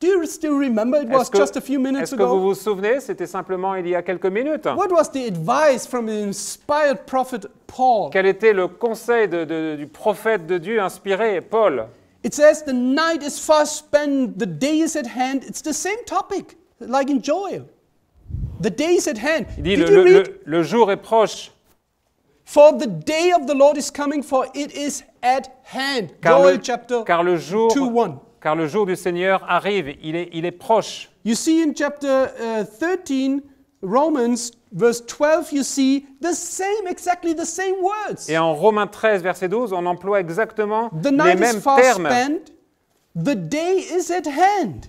Do you still remember? It was que, just a few minutes ago. Est-ce que vous vous souvenez? C'était simplement il y a quelques minutes. What was the advice from the inspired prophet Paul? Quel était le conseil de, de, du prophète de Dieu inspiré, Paul? It says the night is fast spent, the day is at hand. It's the same topic, like in Joel. The day is at hand. Il dit Did le, you read? Le, le jour est proche. For the day of the Lord is coming, for it is at hand. Car Joel le, chapter car le jour, 2, 1. car le jour du Seigneur arrive, il est, il est proche. You see in chapter 13 uh, Romans verse 12 you see the same exactly the same words. Et en Romains 13 verset 12, on emploie exactement the les mêmes termes. Spent, the day is at hand.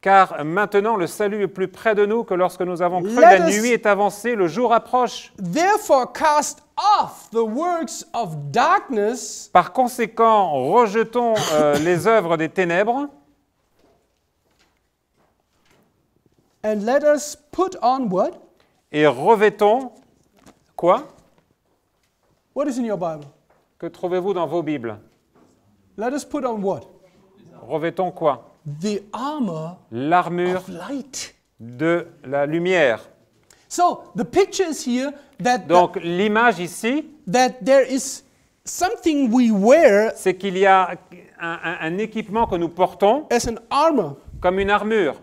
Car maintenant le salut est plus près de nous que lorsque nous avons cru. la nuit est avancée, le jour approche. Therefore cast off the works of darkness. Par conséquent, rejetons euh, les œuvres des ténèbres. And let us put on what? Et revêtons quoi? What is in your Bible? Que trouvez-vous dans vos Bibles? Let us put on what? Revêtons quoi? l'armure de la lumière. the Donc l'image ici, there is something we c'est qu'il y a un, équipement que nous portons comme une armure.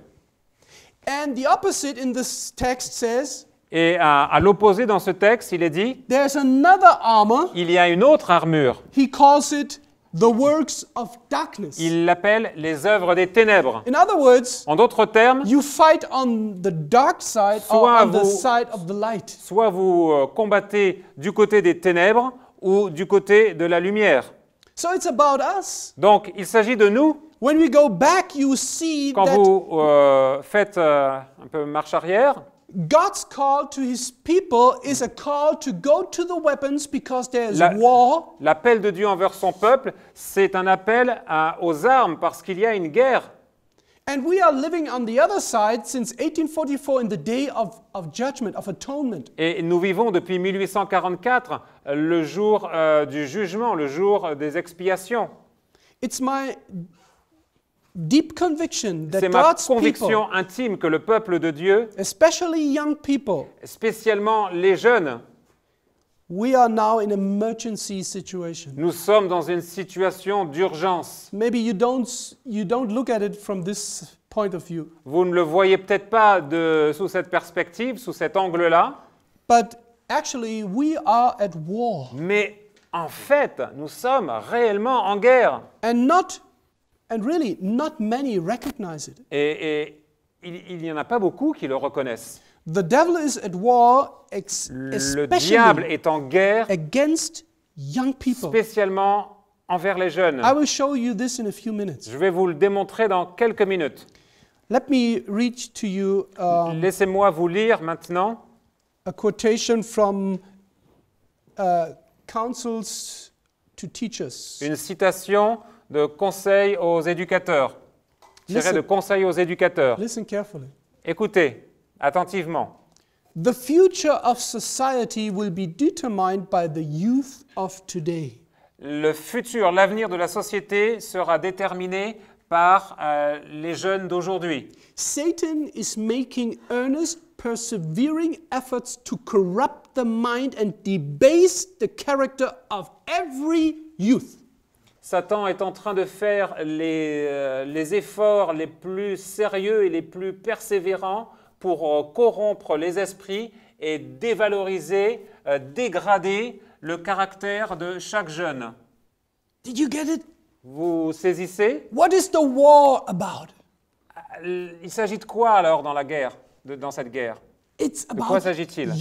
et à, l'opposé dans ce texte, il est dit, il y a une autre armure. He calls works of Il l'appelle les œuvres des ténèbres. en d'autres termes, you fight on the dark side soit or vous, the side of the light. Soit vous euh, combattez du côté des ténèbres ou du côté de la lumière. Donc il s'agit de nous. When go back, see Quand vous euh, faites euh, un peu marche arrière, God's call to his people is a call to go to the weapons because there is La, war. L'appel de Dieu envers son peuple, c'est un appel à, aux armes parce qu'il y a une guerre. And we are living on the other side since 1844 in the day of, of judgment, of atonement. Et nous vivons depuis 1844 euh, le jour euh, du jugement, le jour euh, des expiations. It's my conviction C'est ma conviction intime que le peuple de Dieu, especially young people, spécialement les jeunes, we are now in emergency situation. nous sommes dans une situation d'urgence. Maybe you don't you don't look at it from this point of view. Vous ne le voyez peut-être pas de, sous cette perspective, sous cet angle-là. But actually we are at war. Mais en fait, nous sommes réellement en guerre. And not And really, not many recognize it. Et, et il n'y en a pas beaucoup qui le reconnaissent. The devil is at war ex le diable est en guerre against young people. spécialement envers les jeunes. I will show you this in a few minutes. Je vais vous le démontrer dans quelques minutes. Let me read to you. Um, Laissez-moi vous lire maintenant. A quotation from uh, Councils to Teachers. Une citation de conseil aux éducateurs. Listen, de conseil aux éducateurs. Listen carefully. Écoutez attentivement. The future of society will be determined by the youth of today. Le futur, l'avenir de la société sera déterminé par euh, les jeunes d'aujourd'hui. Satan is making earnest persevering efforts to corrupt the mind and debase the character of every youth. Satan est en train de faire euh, les, efforts les plus sérieux et les plus persévérants pour euh, corrompre les esprits et dévaloriser, euh, dégrader le caractère de chaque jeune. you Vous saisissez What is the war about? Il s'agit de quoi alors dans la guerre, dans cette guerre De quoi s'agit-il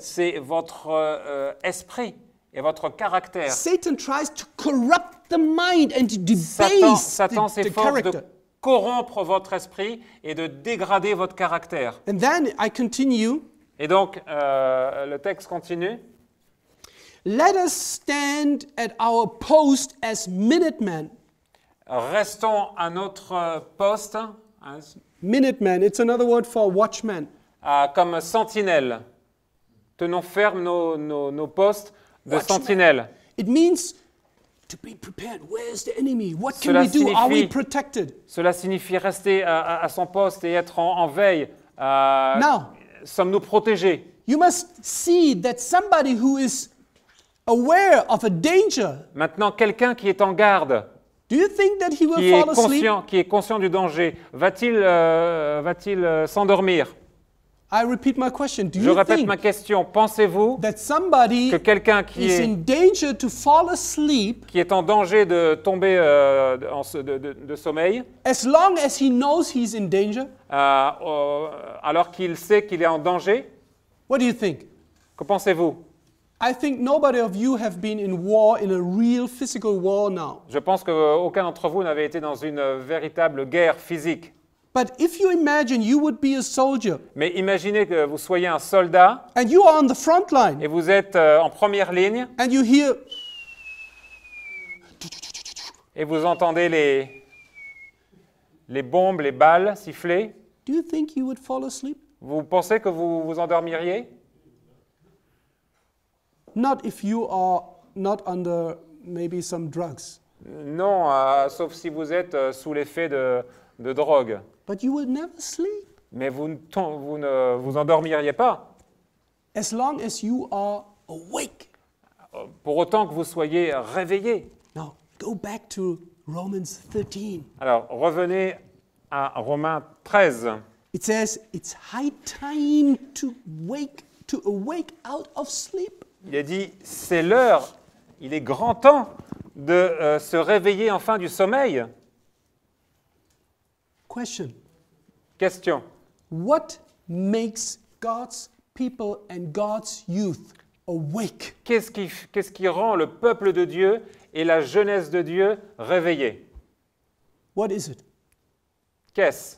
C'est votre esprit et votre caractère. Satan tries to corrupt the mind and to debase Satan, Satan s'efforce de corrompre votre esprit et de dégrader votre caractère. And then I continue. Et donc euh, le texte continue. Let us stand at our post as minutemen. Restons à notre poste. Hein, minutemen, it's another word for watchman. comme sentinelle. Tenons ferme nos, nos, nos postes de sentinelle. It means to be prepared. Where's the enemy? What can cela we do? Signifie, Are we protected? Cela signifie rester euh, à, à son poste et être en, en veille. Euh, Sommes-nous protégés? You must see that somebody who is aware of a danger. Maintenant, quelqu'un qui est en garde. Do you think that he will qui, fall conscient, asleep? qui est conscient du danger, va-t-il euh, va euh, s'endormir je répète ma question. Pensez-vous que quelqu'un qui est, en danger de tomber euh, de, sommeil, euh, euh, alors qu'il sait qu'il est en danger? Que pensez-vous? Je pense que aucun d'entre vous n'avait été dans une véritable guerre physique. Mais imaginez que vous soyez un soldat et vous êtes euh, en première ligne et vous entendez les, les bombes, les balles siffler, vous pensez que vous vous endormiriez Non, sauf si vous êtes euh, sous l'effet de, de drogue. Mais vous ne, vous endormiriez pas. As long as you are awake. Euh, pour autant que vous soyez réveillé. Now, go back to Romans 13. Alors, revenez à Romains 13. It says it's high time to wake to awake out of sleep. Il a dit c'est l'heure, il est grand temps de euh, se réveiller enfin du sommeil. Question. Question. What makes God's people and God's youth awake? Qu'est-ce qui, qu'est-ce qui, rend le peuple de Dieu et la jeunesse de Dieu réveillée? What is it? Qu'est-ce?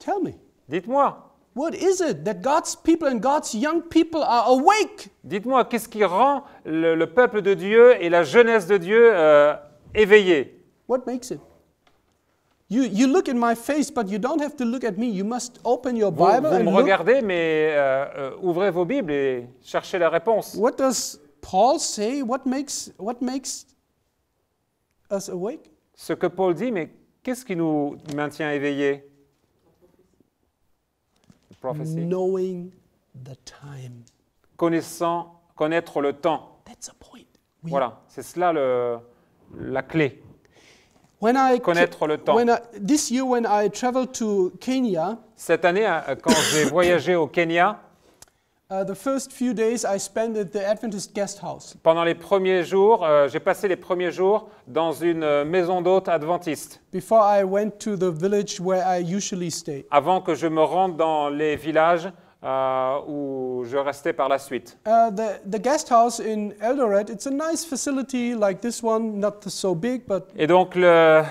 Tell me. Dites-moi. What is it that God's people and God's young people are awake? Dites-moi, qu'est-ce qui rend le, le, peuple de Dieu et la jeunesse de Dieu euh, éveillés? What makes it? You, you look in my face, but you don't have to look at me. You must open your Bible. Vous, vous me regardez, mais euh, euh, ouvrez vos Bibles et cherchez la réponse. What does Paul say? What makes what makes us awake? Ce que Paul dit, mais qu'est-ce qui nous maintient éveillés? Prophecy. Knowing the time. Connaissant, connaître le temps. That's a point. We voilà, c'est cela le, la clé connaître le temps. Cette année, hein, quand j'ai voyagé au Kenya, pendant les premiers jours, euh, j'ai passé les premiers jours dans une euh, maison d'hôte adventiste, avant que je me rende dans les villages euh, où je restais par la suite. Uh, the, the guest house in Eldoret, it's a nice facility like this one, not so big, but. Et donc le, euh,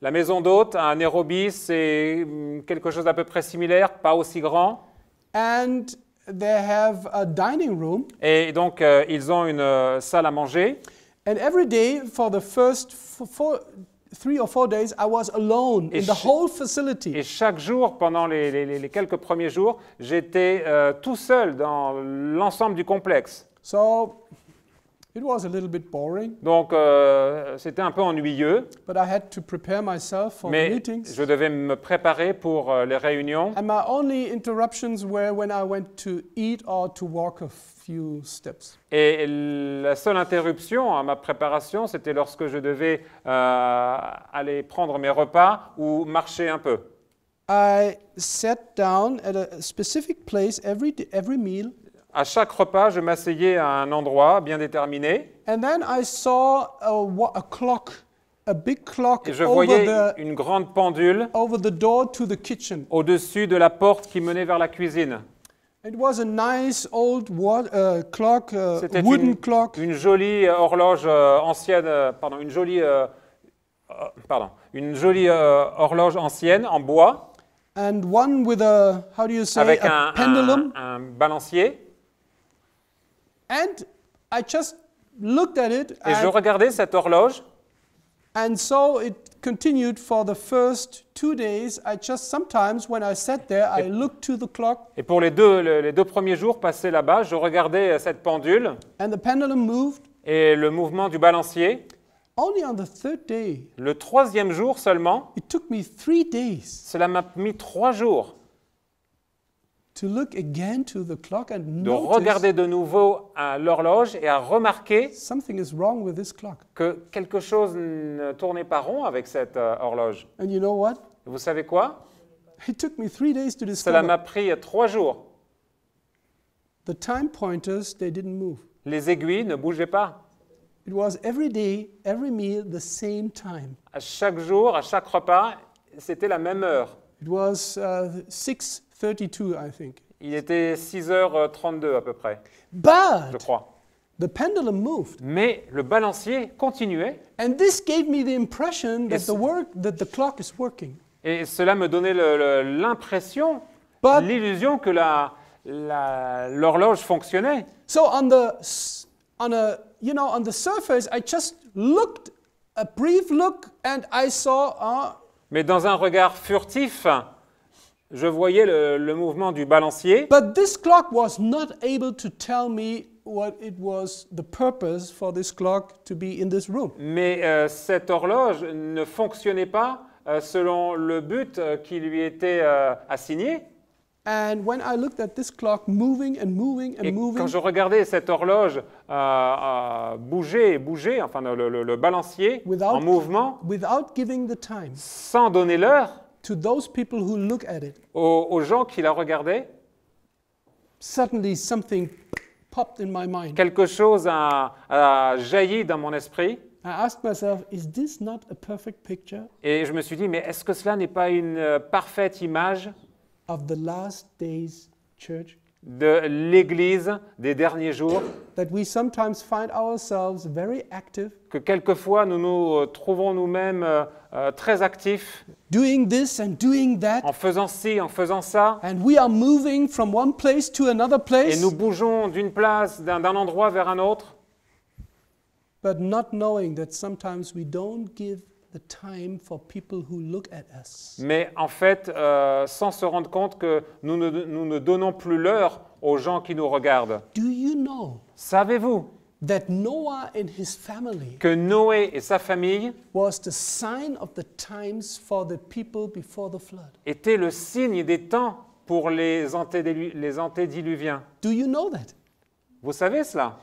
la maison d'hôte à Nairobi, c'est mm, quelque chose d'à peu près similaire, pas aussi grand. And they have a dining room. Et donc euh, ils ont une euh, salle à manger. And every day for the first four, or days, alone et chaque jour, pendant les, quelques premiers jours, j'étais euh, tout seul dans l'ensemble du complexe. Donc euh, c'était un peu ennuyeux. Mais je devais me préparer pour euh, les réunions. Et la seule interruption à ma préparation, c'était lorsque je devais euh, aller prendre mes repas ou marcher un peu. I sat down at a specific place every every meal. À chaque repas, je m'asseyais à un endroit bien déterminé. And then I saw a, a clock, a big clock Et je voyais over the, une grande pendule over the door to the kitchen. au-dessus de la porte qui menait vers la cuisine. It was a nice old uh, clock, uh, wooden une, clock. une jolie euh, horloge euh, ancienne, euh, pardon, une jolie, euh, euh pardon, une jolie euh, horloge ancienne en bois. And one with a, how do you say, avec a un, pendulum. Un, un balancier. And I just looked at it Et je regardais cette horloge. And so it continued for the first two days. I just sometimes when I sat there, I looked to the clock. Et pour les deux, les deux premiers jours passés là-bas, je regardais euh, cette pendule. And the pendulum moved. Et le mouvement du balancier. Only on the third day. Le troisième jour seulement. It took me three days. Cela m'a mis trois jours de regarder de nouveau à l'horloge et à remarquer que quelque chose ne tournait pas rond avec cette euh, horloge. Et vous savez quoi Cela m'a pris trois jours. Les aiguilles ne bougeaient pas. À chaque jour, à chaque repas, c'était la même heure. It was uh, six 32, I think. Il était 6h32 à peu près. But je crois. The pendulum moved. Mais le balancier continuait. And this gave me the impression that the work that the clock is working. Et cela me donnait l'impression, l'illusion que la l'horloge fonctionnait. So on the on a you know on the surface I just looked a brief look and I saw uh, Mais dans un regard furtif, je voyais le, mouvement du balancier. Mais cette horloge ne fonctionnait pas euh, selon le but euh, qui lui était assigné. et quand je regardais cette horloge euh, bouger et bouger, enfin le, balancier en mouvement, sans donner l'heure, to those people who look at it, aux, aux gens qui la regardaient, suddenly something popped in my mind. quelque chose a, a jailli dans mon esprit I asked myself, is this not a perfect picture et je me suis dit, mais est-ce que cela n'est pas une euh, parfaite image of the last days church? de l'Église des derniers jours That we sometimes find ourselves very active que quelquefois nous nous euh, trouvons nous-mêmes euh, euh, très actifs en faisant ci, en faisant ça. Et nous bougeons d'une place, d'un endroit vers un autre. Mais en fait, sans se rendre compte que nous ne, donnons plus l'heure aux gens qui nous regardent. Savez-vous? que Noé et sa famille était étaient le signe des temps pour les, les antédiluviens. you know that? Vous savez cela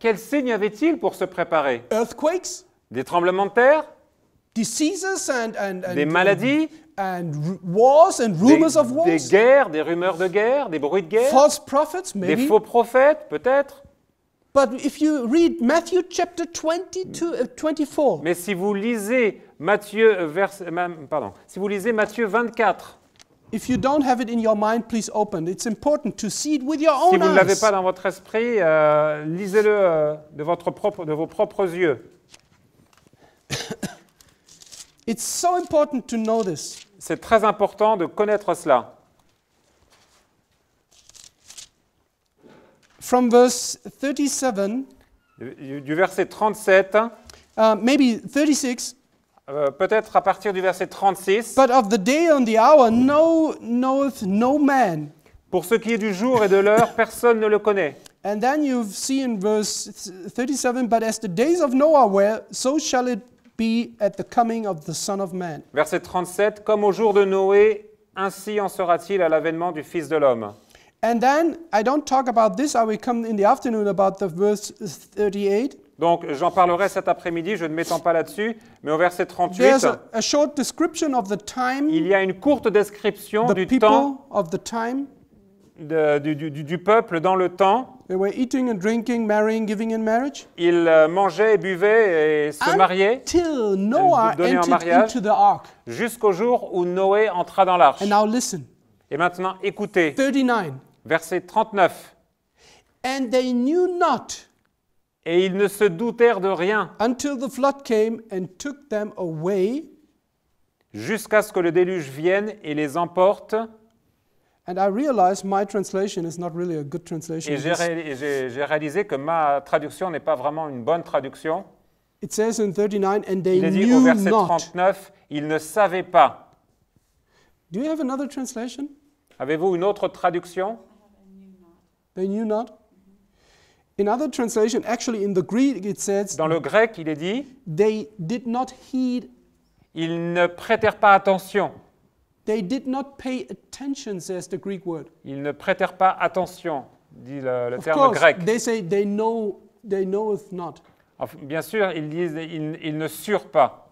Quels signes avaient-ils pour se préparer Des tremblements de terre diseases and, and, and, des maladies, and wars and rumors des, of wars, des guerres, des rumeurs de guerre, des bruits de guerre, false prophets, maybe. des faux prophètes, peut-être. But if you read Matthew chapter 22, uh, 24, Mais si vous lisez Matthieu, euh, vers, euh, pardon, si vous lisez Matthieu 24, If you don't have it in your mind, please open. It's important to see it with your own eyes. Si vous ne l'avez pas dans votre esprit, euh, lisez-le euh, de, votre propre, de vos propres yeux. It's so important to know this. C'est très important de connaître cela. From verse 37, du, du verset 37, uh, maybe 36, euh, peut-être à partir du verset 36. But of the day and the hour no knoweth no man. Pour ce qui est du jour et de l'heure, personne ne le connaît. And then you see in verse 37, but as the days of Noah were, so shall it Verset 37, comme au jour de Noé, ainsi en sera-t-il à l'avènement du Fils de l'homme. And then I don't talk about this, come in the afternoon about the verse Donc j'en parlerai cet après-midi, je ne m'étends pas là-dessus, mais au verset 38, a short description of the time, il y a une courte description du temps of the time, du, du, peuple dans le temps. Ils mangeaient et buvaient et se mariaient. Jusqu'au jour où Noé entra dans l'arche. Et maintenant, écoutez. Verset 39. et ils ne se doutèrent de rien. Jusqu'à ce que le déluge vienne et les emporte. And I realized my translation is not really a good translation. Et j'ai réalisé que ma traduction n'est pas vraiment une bonne traduction. It says in 39, and they Il est dit knew au verset not. 39, ils ne savaient pas. Do you have another translation? Avez-vous une autre traduction? They knew not. In other translation, actually in the Greek it says. Dans le grec, il est dit. They did not heed. Ils ne prêtèrent pas attention. They did not pay attention, says the Greek word. Ils ne prêtèrent pas attention, dit le, le of terme course, grec. They say they know, they knoweth not. Bien sûr, ils disent ils, ils ne surent pas.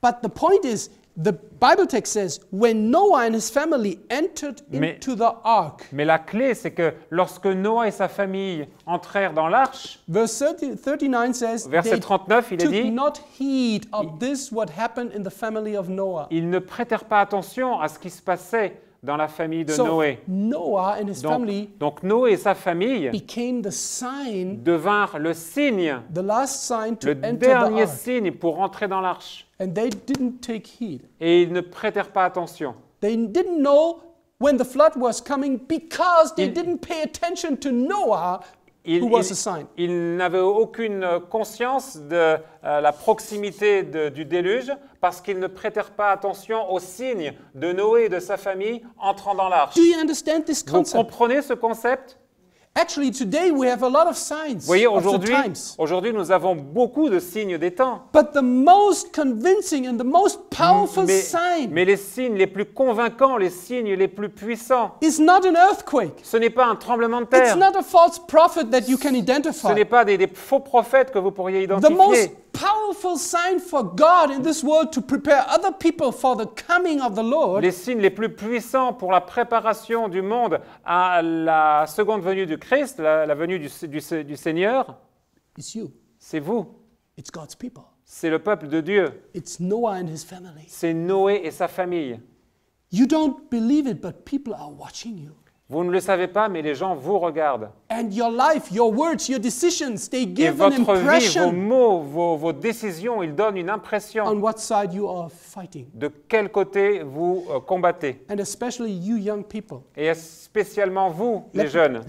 But the point is, The Bible text says, when Noah and his family entered mais, into the ark. Mais la clé, c'est que lorsque Noah et sa famille entrèrent dans l'arche, Verse 39 says, verset 39, il est dit, not heed of this what happened in the family of Noah. Ils ne prêtèrent pas attention à ce qui se passait dans la famille de Noé. donc, Noé et sa famille became devinrent le signe, le dernier signe pour entrer dans l'arche. Et ils ne prêtèrent pas attention. They didn't know when the flood was coming because they ils, didn't pay attention to Noah il, il, n'avait aucune conscience de euh, la proximité du déluge parce qu'il ne prêtait pas attention aux signes de Noé et de sa famille entrant dans l'arche. Vous comprenez ce concept Actually, Voyez, aujourd'hui, aujourd'hui, nous avons beaucoup de signes des temps. But the most convincing and the most powerful mais, sign mais les signes les plus convaincants, les signes les plus puissants, is not an earthquake. ce n'est pas un tremblement de terre. It's not a false prophet that you can identify. Ce n'est pas des, faux prophètes que vous pourriez identifier. Les signes les plus puissants pour la préparation du monde à la seconde venue du Christ, la, venue du, du, du Seigneur, c'est vous. C'est le peuple de Dieu. C'est Noé et sa famille. You don't believe it, but people are watching you. Vous ne le savez pas, mais les gens vous regardent. Et votre vie, vos mots, vos, vos, décisions, ils donnent une impression de quel côté vous euh, combattez. Et spécialement vous, les jeunes.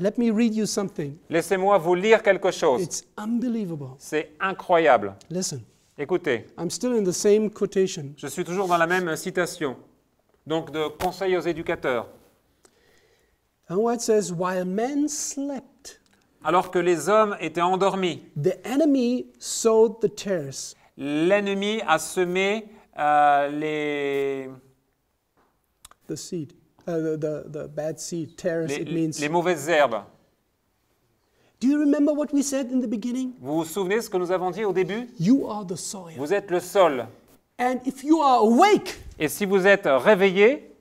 Laissez-moi vous lire quelque chose. C'est incroyable. Écoutez. Je suis toujours dans la même citation. Donc de conseil aux éducateurs. And what it says, while men slept, alors que les hommes étaient endormis, the enemy sowed the tares. l'ennemi a semé euh, les... The seed. Uh, the, the, the bad seed. Tares, les, it means... les mauvaises herbes. Do you remember what we said in the beginning? Vous vous souvenez ce que nous avons dit au début You are the soil. Vous êtes le sol. And if you are awake, Et si vous êtes réveillé,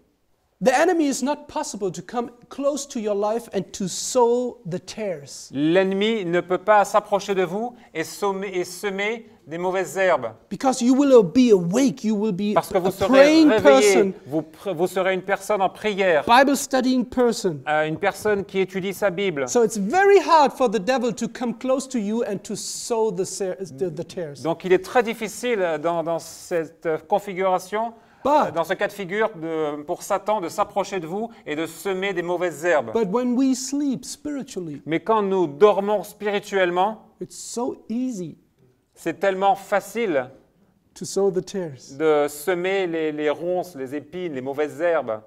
The enemy is not possible to come close to your life and to sow the tares. L'ennemi ne peut pas s'approcher de vous et semer, et semer des mauvaises herbes. Because you will be awake, you will be Parce que vous a serez praying person, réveillé, vous, vous serez une personne en prière, Bible studying person. euh, une personne qui étudie sa Bible. So it's very hard for the devil to come close to you and to sow the, the, the tares. Donc il est très difficile dans, dans cette configuration euh, dans ce cas de figure, pour Satan de s'approcher de vous et de semer des mauvaises herbes. Mais quand nous dormons spirituellement, c'est tellement facile de semer les, ronces, les épines, les mauvaises herbes.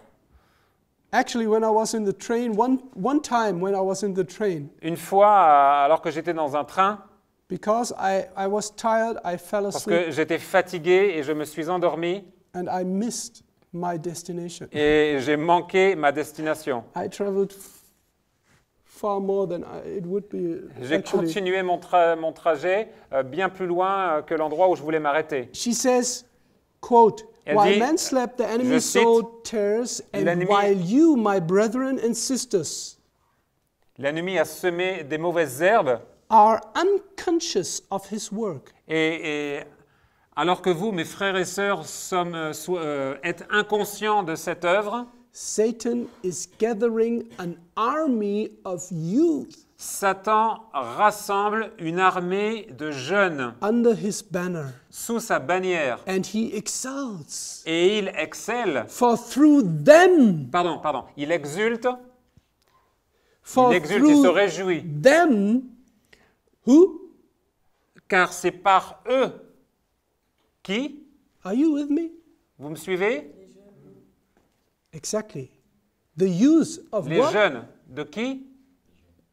Une fois, euh, alors que j'étais dans un train, parce que j'étais fatigué et je me suis endormi, And I missed my destination. Et j'ai manqué ma destination. I traveled far more than I, it would be. J'ai continué mon, tra- mon trajet euh, bien plus loin euh, que l'endroit où je voulais m'arrêter. She says, quote, Elle While dit, men slept, the enemy je cite, sowed tares, and while you, my brethren and sisters, L'ennemi a semé des mauvaises herbes are unconscious of his work, et, et alors que vous, mes frères et sœurs, sommes, euh, euh, êtes inconscients de cette œuvre, Satan is gathering an army of youth Satan rassemble une armée de jeunes under his banner, sous sa bannière and he exults. et il excelle. For through them, Pardon, pardon, il exulte, il exulte, il se réjouit, car c'est par eux qui? Are you with me? Vous me suivez? Exactly. The youth of Les what? jeunes de qui?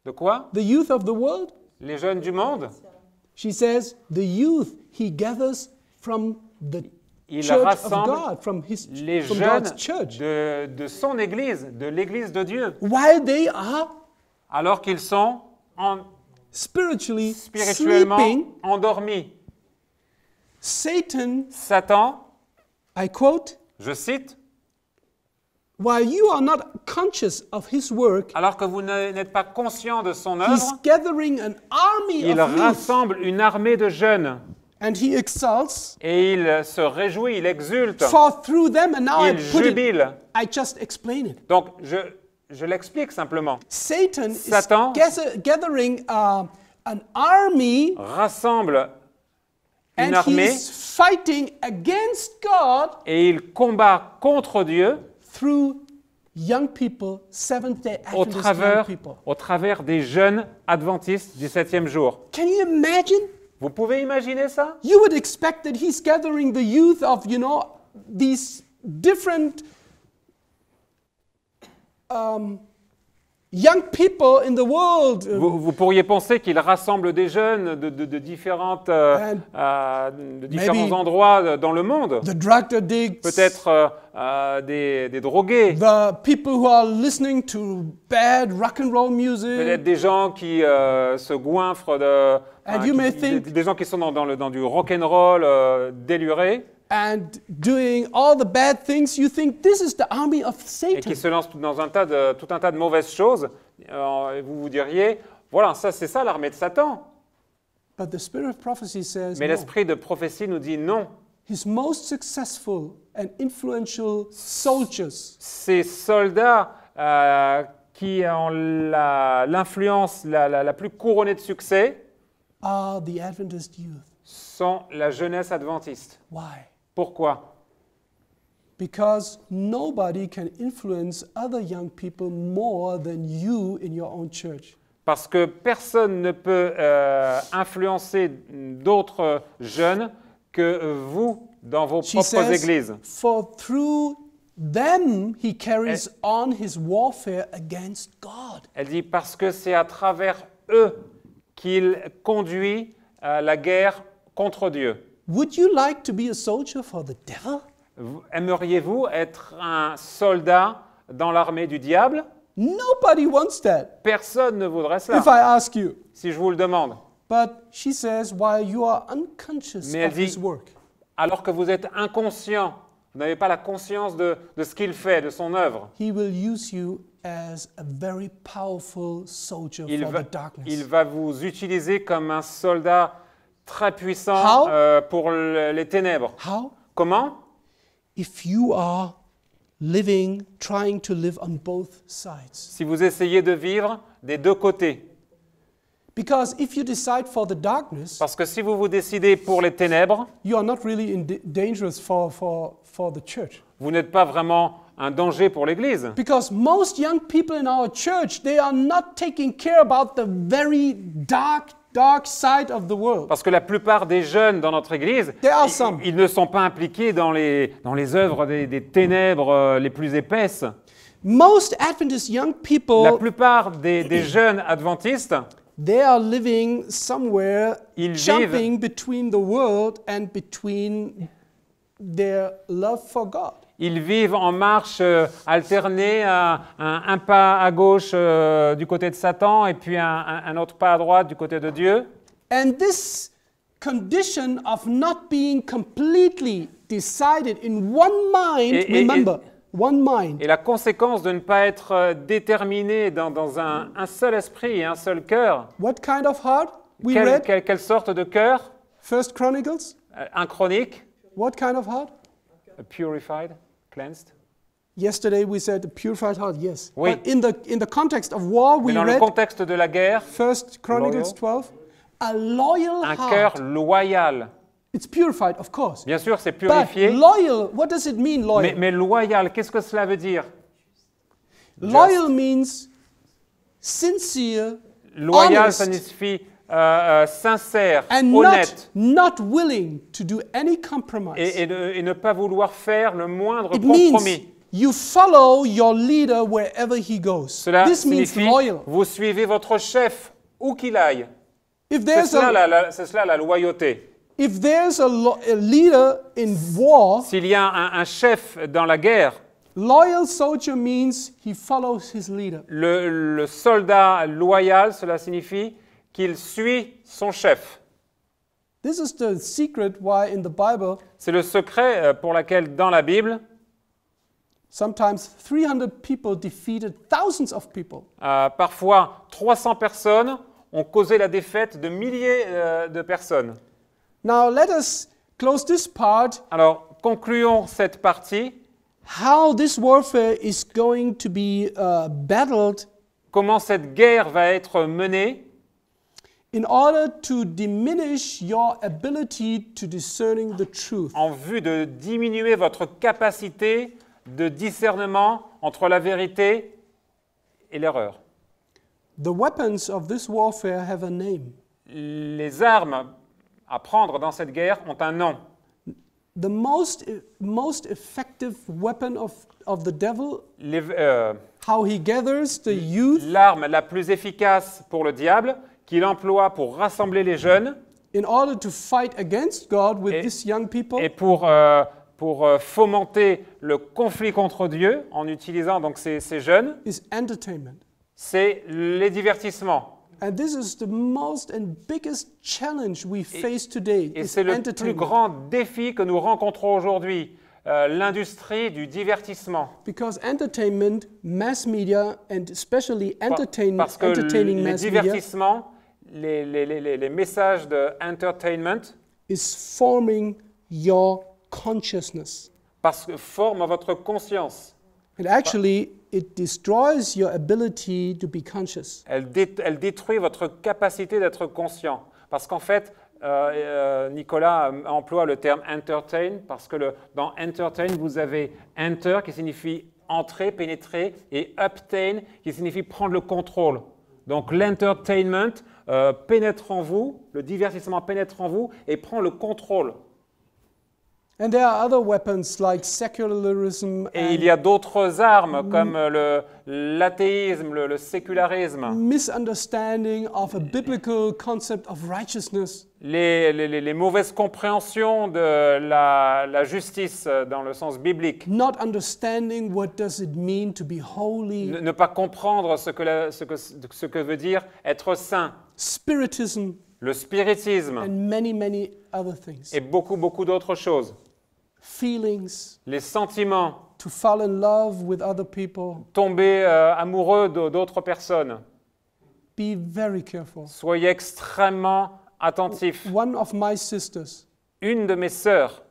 De quoi? The youth of the world? Les jeunes du monde. She says, the youth he gathers from the il church rassemble of God, from his, les from jeunes God's church. De, de son église, de l'église de Dieu. While they are alors qu'ils sont en, spiritually spirituellement sleeping, endormis. Satan, Satan, I quote, je cite, While you are not conscious of his work, alors que vous n'êtes pas conscient de son œuvre, he's gathering an army il of rassemble youth. une armée de jeunes. And he exults. Et il se réjouit, il exulte. For through them, and now il I put jubile. It, I just explain it. Donc, je, je l'explique simplement. Satan, Satan is gathering, uh, an army rassemble une And armée. He is fighting against God et il combat contre Dieu through young people, day au, travers, young people. au travers des jeunes adventistes du septième jour. Can you imagine? You would expect that he's gathering the youth of, you know, these different um, young people in the world. Vous, pourriez penser qu'il rassemble des jeunes de, différentes, euh, euh, différents endroits euh, dans le monde. Peut-être des, drogués. Peut-être des gens qui se goinfrent de. des, gens qui sont dans, le, dans du rock and roll déluré. Et qui se lance dans un tout un tas de mauvaises choses, euh, vous vous diriez, voilà, ça c'est ça l'armée de Satan. Mais l'esprit de prophétie nous dit non. Ces soldats euh, qui ont l'influence la, plus couronnée de succès sont la jeunesse adventiste. Why? Pourquoi Because nobody can influence other young people more than you in your own church. Parce que personne ne peut euh, influencer d'autres jeunes que vous dans vos She propres says, églises. For through them he carries elle, on his warfare against God. Elle dit parce que c'est à travers eux qu'il conduit euh, la guerre contre Dieu. Would you like to be a soldier for the devil? Aimeriez-vous être un soldat dans l'armée du diable? Nobody wants that. Personne ne voudrait cela. If I ask you. Si je vous le demande. But she says, while you are unconscious Mais elle of dit, his work. alors que vous êtes inconscient, vous n'avez pas la conscience de, de ce qu'il fait, de son œuvre. He will use you as a very powerful soldier il, for va, the darkness. il va vous utiliser comme un soldat très puissant euh, pour les ténèbres. How? Comment? If you are living, trying to live on both sides. Si vous essayez de vivre des deux côtés. Because if you decide for the darkness, parce que si vous vous décidez pour les ténèbres, you are not really in dangerous for, for, for the church. Vous n'êtes pas vraiment un danger pour l'église. Because most young people in our church, they are not taking care about the very dark dark side of the world. Parce que la plupart des jeunes dans notre Église, ils, ils, ne sont pas impliqués dans les, dans les œuvres des, des ténèbres euh, les plus épaisses. Most Adventist young people, la plupart des, des jeunes adventistes, they are living somewhere ils jumping between the world and between their love for God. Ils vivent en marche euh, alternée, euh, un, un, pas à gauche euh, du côté de Satan et puis un, autre pas à droite du côté de Dieu. And this condition of not being completely decided in one mind, remember, one mind. Et la conséquence de ne pas être déterminé dans, dans un, un, seul esprit et un seul cœur. What kind of heart we read? Quel, quelle sorte de cœur? First Chronicles. Un chronique. What kind of heart? A purified cleansed? Yesterday we said purified heart, yes. in the, context of war, we dans le contexte de la guerre, 1 Chronicles 12, a loyal un cœur loyal. It's purified, of course. Bien sûr, c'est purifié. loyal, what does it mean, loyal? Mais, loyal, qu'est-ce que cela veut dire means sincere, Loyal, signifie euh, euh, sincère, and honnête, not, not willing to do any compromise. Et, et, et, ne pas vouloir faire le moindre It compromis. You follow your leader wherever he goes. Cela This signifie means loyal. vous suivez votre chef où qu'il aille. C'est cela, cela, la, loyauté. If there's a, lo a leader in war, s'il y a un, un, chef dans la guerre, loyal soldier means he follows his leader. Le, le soldat loyal, cela signifie qu'il suit son chef. C'est le secret euh, pour lequel, dans la Bible, euh, parfois 300 personnes ont causé la défaite de milliers euh, de personnes. Alors concluons cette partie. Uh, Comment cette guerre va être menée en vue de diminuer votre capacité de discernement entre la vérité et l'erreur. Les armes à prendre dans cette guerre ont un nom. L'arme la plus efficace pour le diable, qu'il emploie pour rassembler les jeunes et, pour, euh, pour euh, fomenter le conflit contre Dieu en utilisant donc ces, ces jeunes, c'est les divertissements. et, c'est le plus grand défi que nous rencontrons aujourd'hui. Euh, l'industrie du divertissement. Parce que le divertissement, les, messages de entertainment is forming your consciousness. Parce que forme votre conscience. And actually, it destroys your ability to be conscious. Elle, détruit votre capacité d'être conscient. Parce qu'en fait, euh, euh, Nicolas euh, emploie le terme entertain parce que dans entertain, vous avez enter qui signifie entrer, pénétrer et obtain qui signifie prendre le contrôle. Donc l'entertainment, euh, pénètre en vous, le divertissement pénètre en vous et prend le contrôle et il y a d'autres armes comme le, l'athéisme, le, sécularisme, les, les- mauvaises compréhensions de la, justice dans le sens biblique, ne, pas comprendre ce que, veut dire être saint, le spiritisme et beaucoup, beaucoup d'autres choses les sentiments, tomber euh, amoureux d'autres personnes. Soyez extrêmement attentif. une de mes sœurs,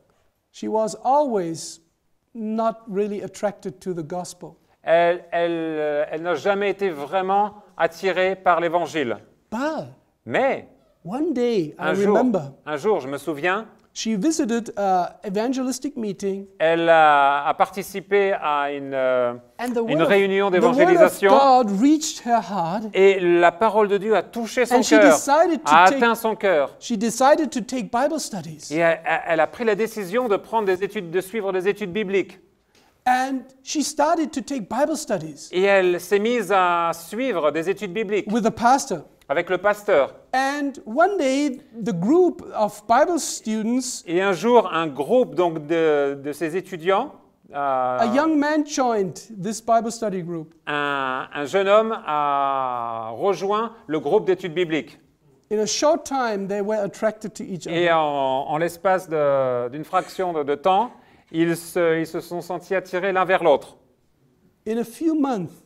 Elle, n'a jamais été vraiment attirée par l'évangile. Mais, un jour, je me souviens, elle a, participé à une, réunion d'évangélisation. Et la parole de Dieu a touché son cœur, a atteint son cœur. Et elle, elle a pris la décision de prendre des études, de suivre des études bibliques she started Et elle s'est mise à suivre des études bibliques the avec le pasteur. of Et un jour, un groupe de, ses ces étudiants, un, jeune homme a rejoint le groupe d'études bibliques. Et en, l'espace d'une fraction de temps, ils se, sont sentis attirés l'un vers l'autre.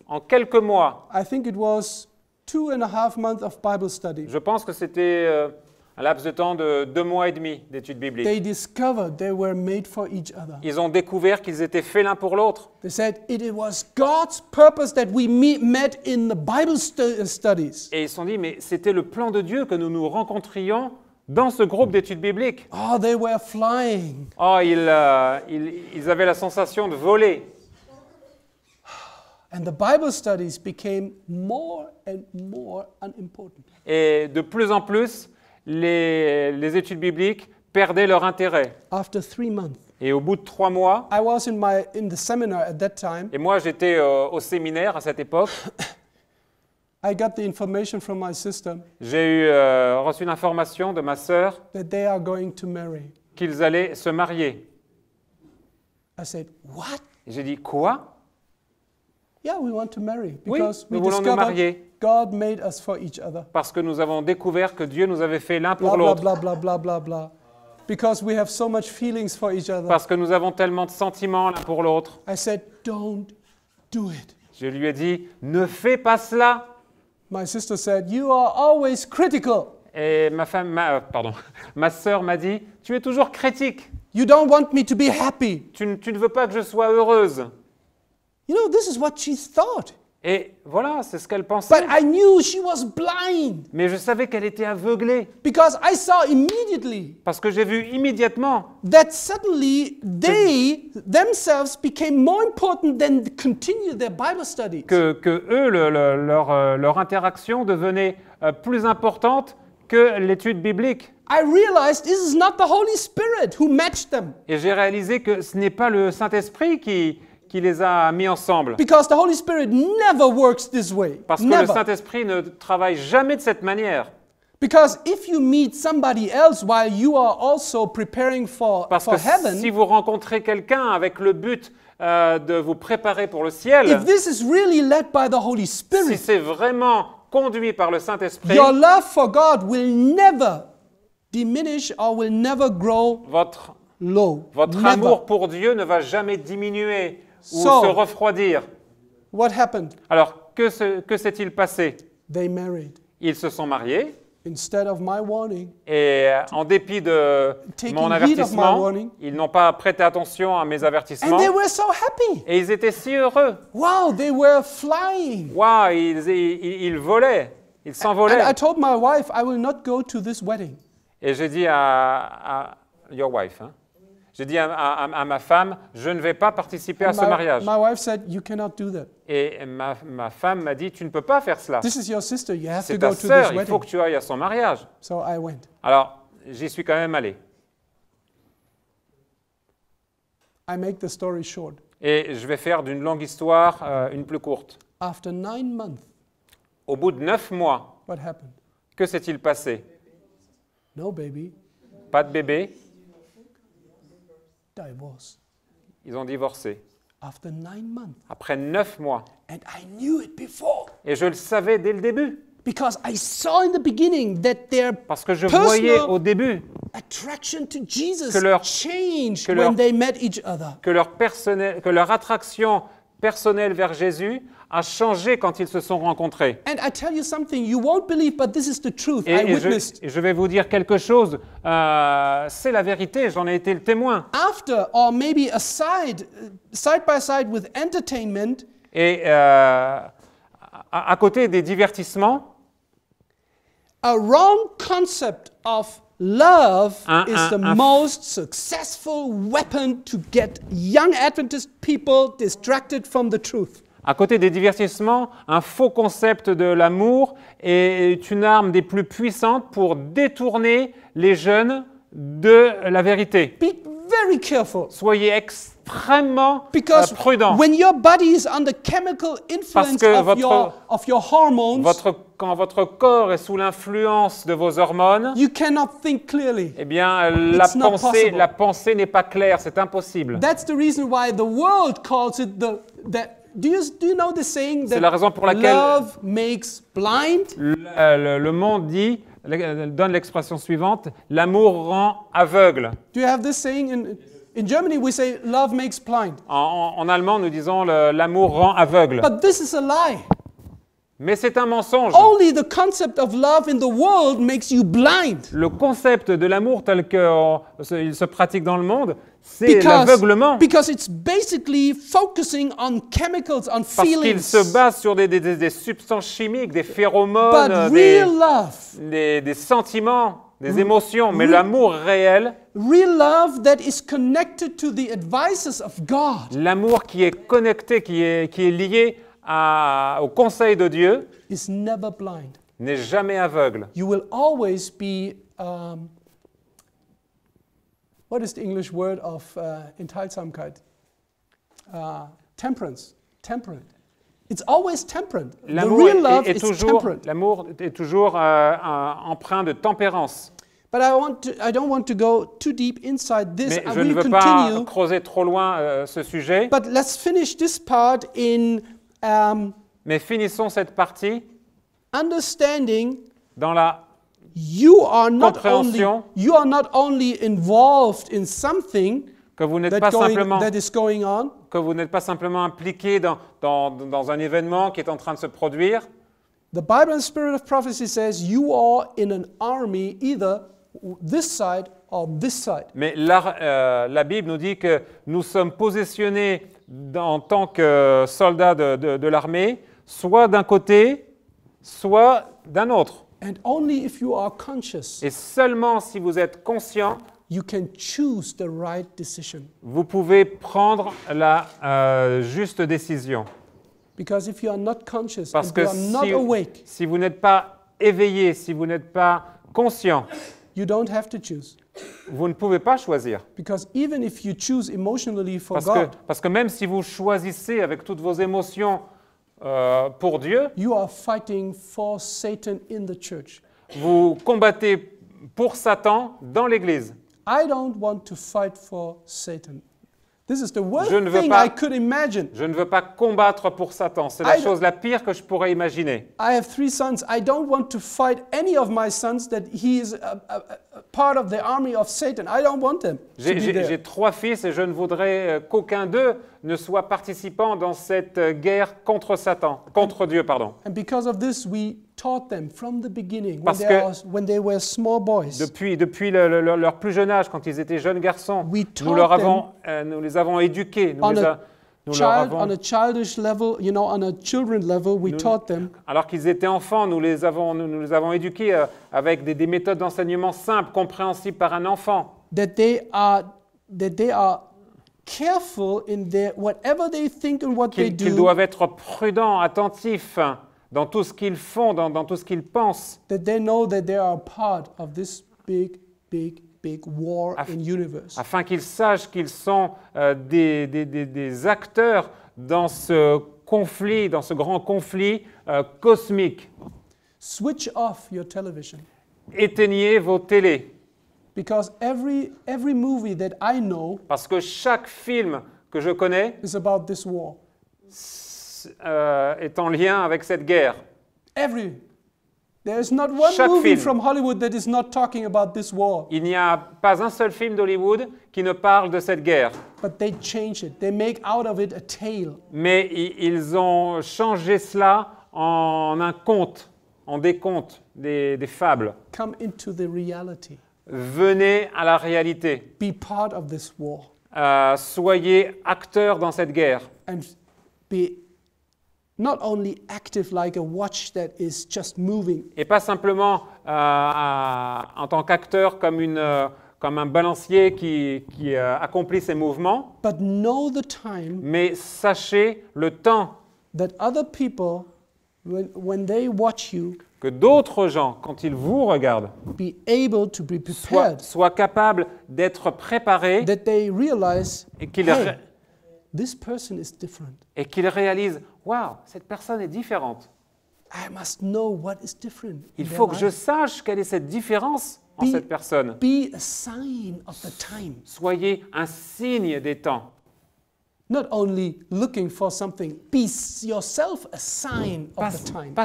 en quelques mois, je pense que c'était euh, un laps de temps de deux mois et demi d'études bibliques. Ils ont découvert qu'ils étaient faits l'un pour l'autre. Et ils se sont dit mais c'était le plan de Dieu que nous nous rencontrions dans ce groupe d'études bibliques. Oh, oh euh, ils, avaient la sensation de voler. Et de plus en plus, les, études bibliques perdaient leur intérêt. Et au bout de trois mois, et moi j'étais euh, au séminaire à cette époque. I got the information from my sister J'ai eu, euh, reçu l'information de ma sœur that they are going to marry. qu'ils allaient se marier. I said, "What? J'ai dit quoi Yeah, we want to marry Oui, because nous we voulons nous discovered marier God made us for each other." parce que nous avons découvert que Dieu nous avait fait l'un pour blah l'autre, blah blah blah blah blah. Because we have so much feelings for each other. parce que nous avons tellement de sentiments l'un pour l'autre. I said, "Don't do it." Je lui ai dit, ne fais pas cela. My sister said, you are always critical. Et ma femme, ma, euh, pardon, ma sœur m'a dit, tu es toujours critique. You don't want me to be happy. Tu, ne- tu ne veux pas que je sois heureuse. You know, this is what she thought. Et voilà, c'est ce qu'elle pensait. But I knew she was blind. Mais je savais qu'elle était aveuglée. Because I saw immediately Parce que j'ai vu immédiatement that suddenly they themselves became more important than continue their Bible studies. que, que eux, le- le- leur, euh, leur interaction devenait euh, plus importante que l'étude biblique. I realized this is not the Holy Spirit who matched them. Et j'ai réalisé que ce n'est pas le Saint-Esprit qui, qui les a mis ensemble. Parce que le Saint-Esprit ne travaille jamais de cette manière. Parce que si vous rencontrez quelqu'un avec le but euh, de vous préparer pour le ciel, si c'est vraiment conduit par le Saint-Esprit, votre, low. Votre amour pour Dieu ne va jamais diminuer se refroidir. What happened? Alors, que, s'est-il passé They Ils se sont mariés. Instead of my warning, et en dépit de mon avertissement, ils n'ont pas prêté attention à mes avertissements. they were so happy. Et ils étaient si heureux. Wow, they were flying. Wow, ils, volaient. Ils s'envolaient. Et j'ai dit à, à your wife, hein, j'ai dit à, ma femme, je ne vais pas participer à ce mariage. Et ma, ma femme m'a dit, tu ne peux pas faire cela. C'est ta sœur, il faut que tu ailles à son mariage. Alors, j'y suis quand même allé. Et je vais faire d'une longue histoire euh, une plus courte. Au bout de neuf mois, que s'est-il passé? Pas de bébé. Divorce. Ils ont divorcé. After nine months. Après neuf mois. And I knew it before. Et je le savais dès le début. Because I saw in the beginning that their Parce que je voyais au début attraction to Jesus que leur, changed que leur, when they met each other. Que leur, personnel, que leur attraction personnel vers Jésus a changé quand ils se sont rencontrés. Et, je, vais vous dire quelque chose, euh, c'est la vérité, j'en ai été le témoin. After, maybe et euh, à, à, côté des divertissements, a wrong concept of Love un, ah, ah, is un, the ah. most successful weapon to get young Adventist people distracted from the truth. À côté des divertissements, un faux concept de l'amour est une arme des plus puissantes pour détourner les jeunes de la vérité. very careful. Soyez extrêmement prudent. Parce que votre, quand votre corps est sous l'influence de vos hormones, you cannot think eh bien, euh, la pensée, n'est pas claire, c'est impossible. C'est la raison pour laquelle Le, monde dit donne l'expression suivante l'amour rend aveugle. have saying en, allemand, nous disons l'amour rend aveugle. Mais c'est un mensonge. the concept of love in the world makes you blind. Le concept de l'amour tel qu'il euh, se pratique dans le monde, c'est l'aveuglement. Because it's basically focusing on chemicals, on Parce qu'il se base sur des, substances chimiques, des phéromones, euh, des, des sentiments, des mm. émotions. Mais mm. l'amour réel, Real love that is connected to the advices of God. L'amour qui est connecté, qui est, qui est lié au conseil de Dieu is never blind. n'est jamais aveugle. You will always be um, what is the English word of uh, enthaltsamkeit? Uh, temperance, temperate. It's always temperate. The real love est, toujours, l'amour est toujours euh, un, empreint de tempérance. But I, want to, I don't want to go too deep inside this. Mais I je will ne veux continue, pas creuser trop loin euh, ce sujet. But let's finish this part in, um, Mais finissons cette partie understanding dans la you are not compréhension only, you are not only involved in something que vous n'êtes pas simplement that is going on, que vous n'êtes pas simplement impliqué dans, dans, dans un événement qui est en train de se produire. The Bible and Spirit of Prophecy says you are in an army either mais la, euh, la, Bible nous dit que nous sommes positionnés en tant que soldats de, l'armée, soit d'un côté, soit d'un autre. Et seulement si vous êtes conscient, you can vous pouvez prendre la euh, juste décision. Parce que si, si vous n'êtes pas éveillé, si vous n'êtes pas conscient, You don't have to choose. Vous ne pouvez pas choisir. Because even if you choose emotionally for parce, God, que, parce que même si vous choisissez avec toutes vos émotions euh, pour Dieu, you are fighting for Satan in the church. vous combattez pour Satan dans l'Église. I don't want to fight for Satan. This is the worst je ne veux thing pas, I could imagine. Je ne veux pas combattre pour Satan. C'est la I chose la pire que je pourrais imaginer. I have three sons. I don't want to fight any of my sons that he is a, a, a part of the army of Satan. I don't want them. J'ai trois fils et je ne voudrais euh, qu'aucun d'eux ne soit participant dans cette euh, guerre contre Satan, contre and, Dieu, pardon. And because of this, we taught them from the beginning when, they, are, when they were small boys. Depuis, depuis le, le, leur plus jeune âge, quand ils étaient jeunes garçons, nous, leur avons, euh, nous les avons éduqués. Nous les a, nous child, avons, on a childish level, you know, on a children level, we nous, taught them. Alors qu'ils étaient enfants, nous les avons, nous, nous les avons éduqués euh, avec des, des méthodes d'enseignement simples, compréhensibles par un enfant. That they are, that they are careful in their, whatever they think and what they do. Qu'ils doivent être prudents, attentifs dans tout ce qu'ils font, dans, tout ce qu'ils pensent, afin qu'ils sachent qu'ils sont euh, des, acteurs dans ce conflit, dans ce grand conflit euh, cosmique. Éteignez vos télés, parce que chaque film que je connais is about this war euh, est en lien avec cette guerre. Every. There is not one Chaque movie film. from Hollywood that is not talking about this war. Il n'y a pas un seul film d'Hollywood qui ne parle de cette guerre. But they change it. They make out of it a tale. Mais ils ont changé cela en un conte, en des contes, des, des fables. Come into the reality. Venez à la réalité. Be part of this war. Euh, soyez acteur dans cette guerre. And be et pas simplement euh, en tant qu'acteur comme, euh, un balancier qui, euh, accomplit ses mouvements. But know the time mais sachez le temps that other people, when, when they watch you, que d'autres gens, quand ils vous regardent, be able to be prepared, soient, capables d'être préparés that they realize, et qu'ils réalisent et qu'il réalise, waouh, cette personne est différente. I must know what is different Il faut que je sache quelle est cette différence en cette personne. Be a sign of the time. Soyez un signe des temps pas,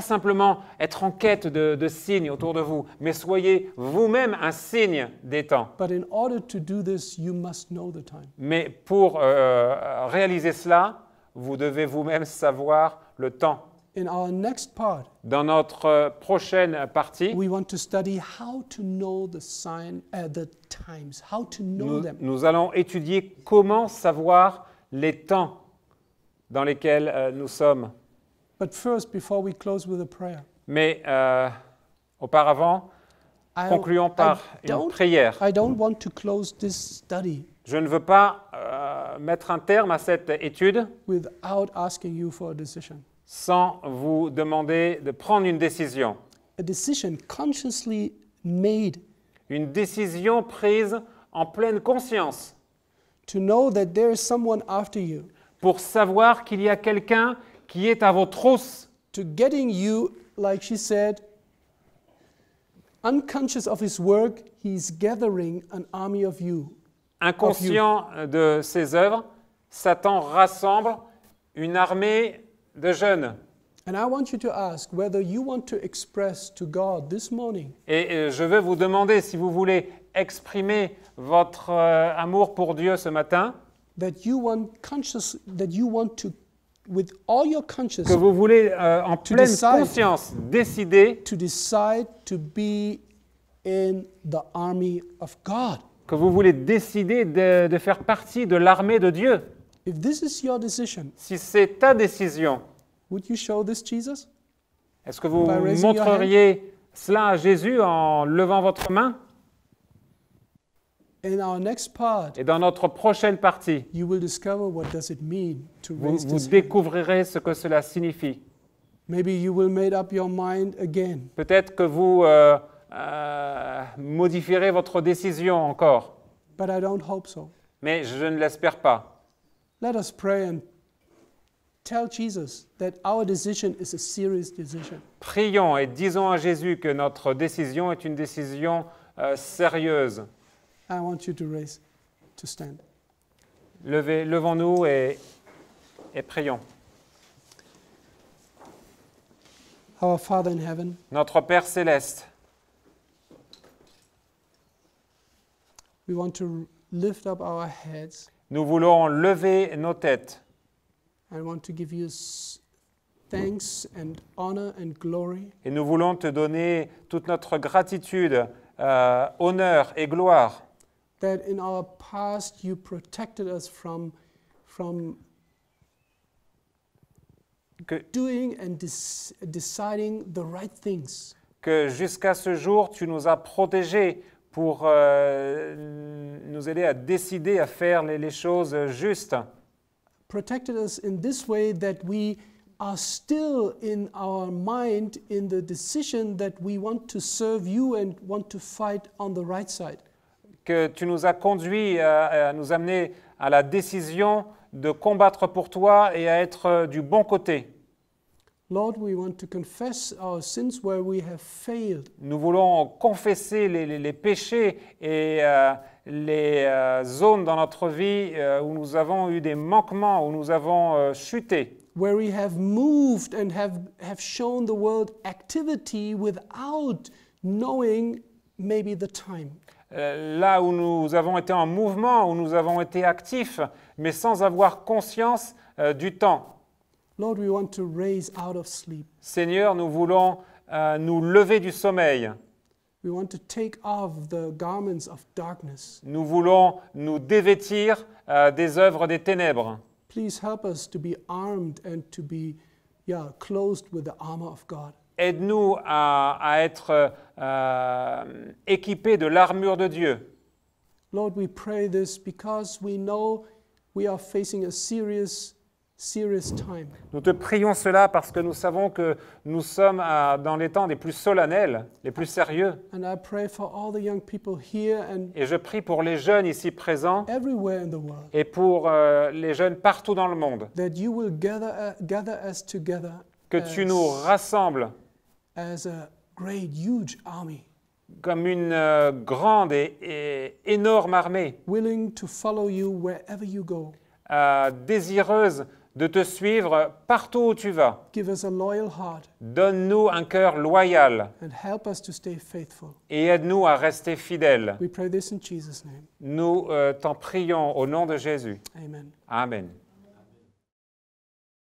simplement être en quête de, signes autour de vous, mais soyez vous-même un signe des temps. Mais pour euh, réaliser cela, vous devez vous-même savoir le temps. dans notre euh, prochaine partie, nous allons étudier comment savoir les temps dans lesquels euh, nous sommes. Mais euh, auparavant, concluons par une prière. Je ne veux pas euh, mettre un terme à cette étude sans vous demander de prendre une décision. Une décision prise en pleine conscience to know that there is someone after you, pour savoir qu'il y a quelqu'un qui est à vos trousses, to getting you, like she said, unconscious of his work, he is gathering an army of you. Inconscient de ses œuvres, Satan rassemble une armée de jeunes. And I want you to ask whether you want to express to God this morning. Et euh, je veux vous demander si vous voulez exprimer votre euh, amour pour Dieu ce matin, que vous voulez euh, en pleine conscience décider que vous voulez décider de, faire partie de l'armée de Dieu. Si c'est ta décision, est-ce que vous montreriez cela à Jésus en levant votre main et dans notre prochaine partie, vous, découvrirez ce que cela signifie. Peut-être que vous euh, euh, modifierez votre décision encore, mais je ne l'espère pas. Prions et disons à Jésus que notre décision est une décision euh, sérieuse. I want you to raise, to stand. Levez, levons-nous et, et prions. Our Father in heaven, Notre Père céleste, we want to lift up our heads nous voulons lever nos têtes I want to give you thanks and honor and glory et nous voulons te donner toute notre gratitude, euh, honneur et gloire that in our past you protected us from, from que, doing and des, deciding the right things. Que jusqu'à ce jour, tu nous as protégés pour euh, nous aider à décider, à faire les, les choses justes. Protected us in this way that we are still in our mind in the decision that we want to serve you and want to fight on the right side. que tu nous as conduits euh, à, nous amener à la décision de combattre pour toi et à être euh, du bon côté. Nous voulons confesser les, péchés et euh, les zones dans notre vie où nous avons eu des manquements, où nous avons chuté. Where we have moved and have, have shown the world activity without knowing maybe the time. Euh, là où nous avons été en mouvement, où nous avons été actifs, mais sans avoir conscience euh, du temps. Seigneur, nous voulons euh, nous lever du sommeil. Nous voulons nous dévêtir des œuvres des ténèbres. Please help us to be armed and to be yeah, closed with the armor of God. Aide-nous à, être euh, équipés de l'armure de Dieu. Nous te prions cela parce que nous savons que nous sommes dans les temps les plus solennels, les plus sérieux. et je prie pour les jeunes ici présents et pour euh, les jeunes partout dans le monde. Uh, que tu nous rassembles as a great, huge army. Comme une euh, grande et, énorme armée. Willing to follow you wherever you go. Euh, désireuse de te suivre partout où tu vas. Give us a loyal heart, Donne-nous un cœur loyal and help us to stay faithful. et aide-nous à rester fidèles. We pray this in Jesus name. Nous euh, t'en prions au nom de Jésus. Amen. Amen.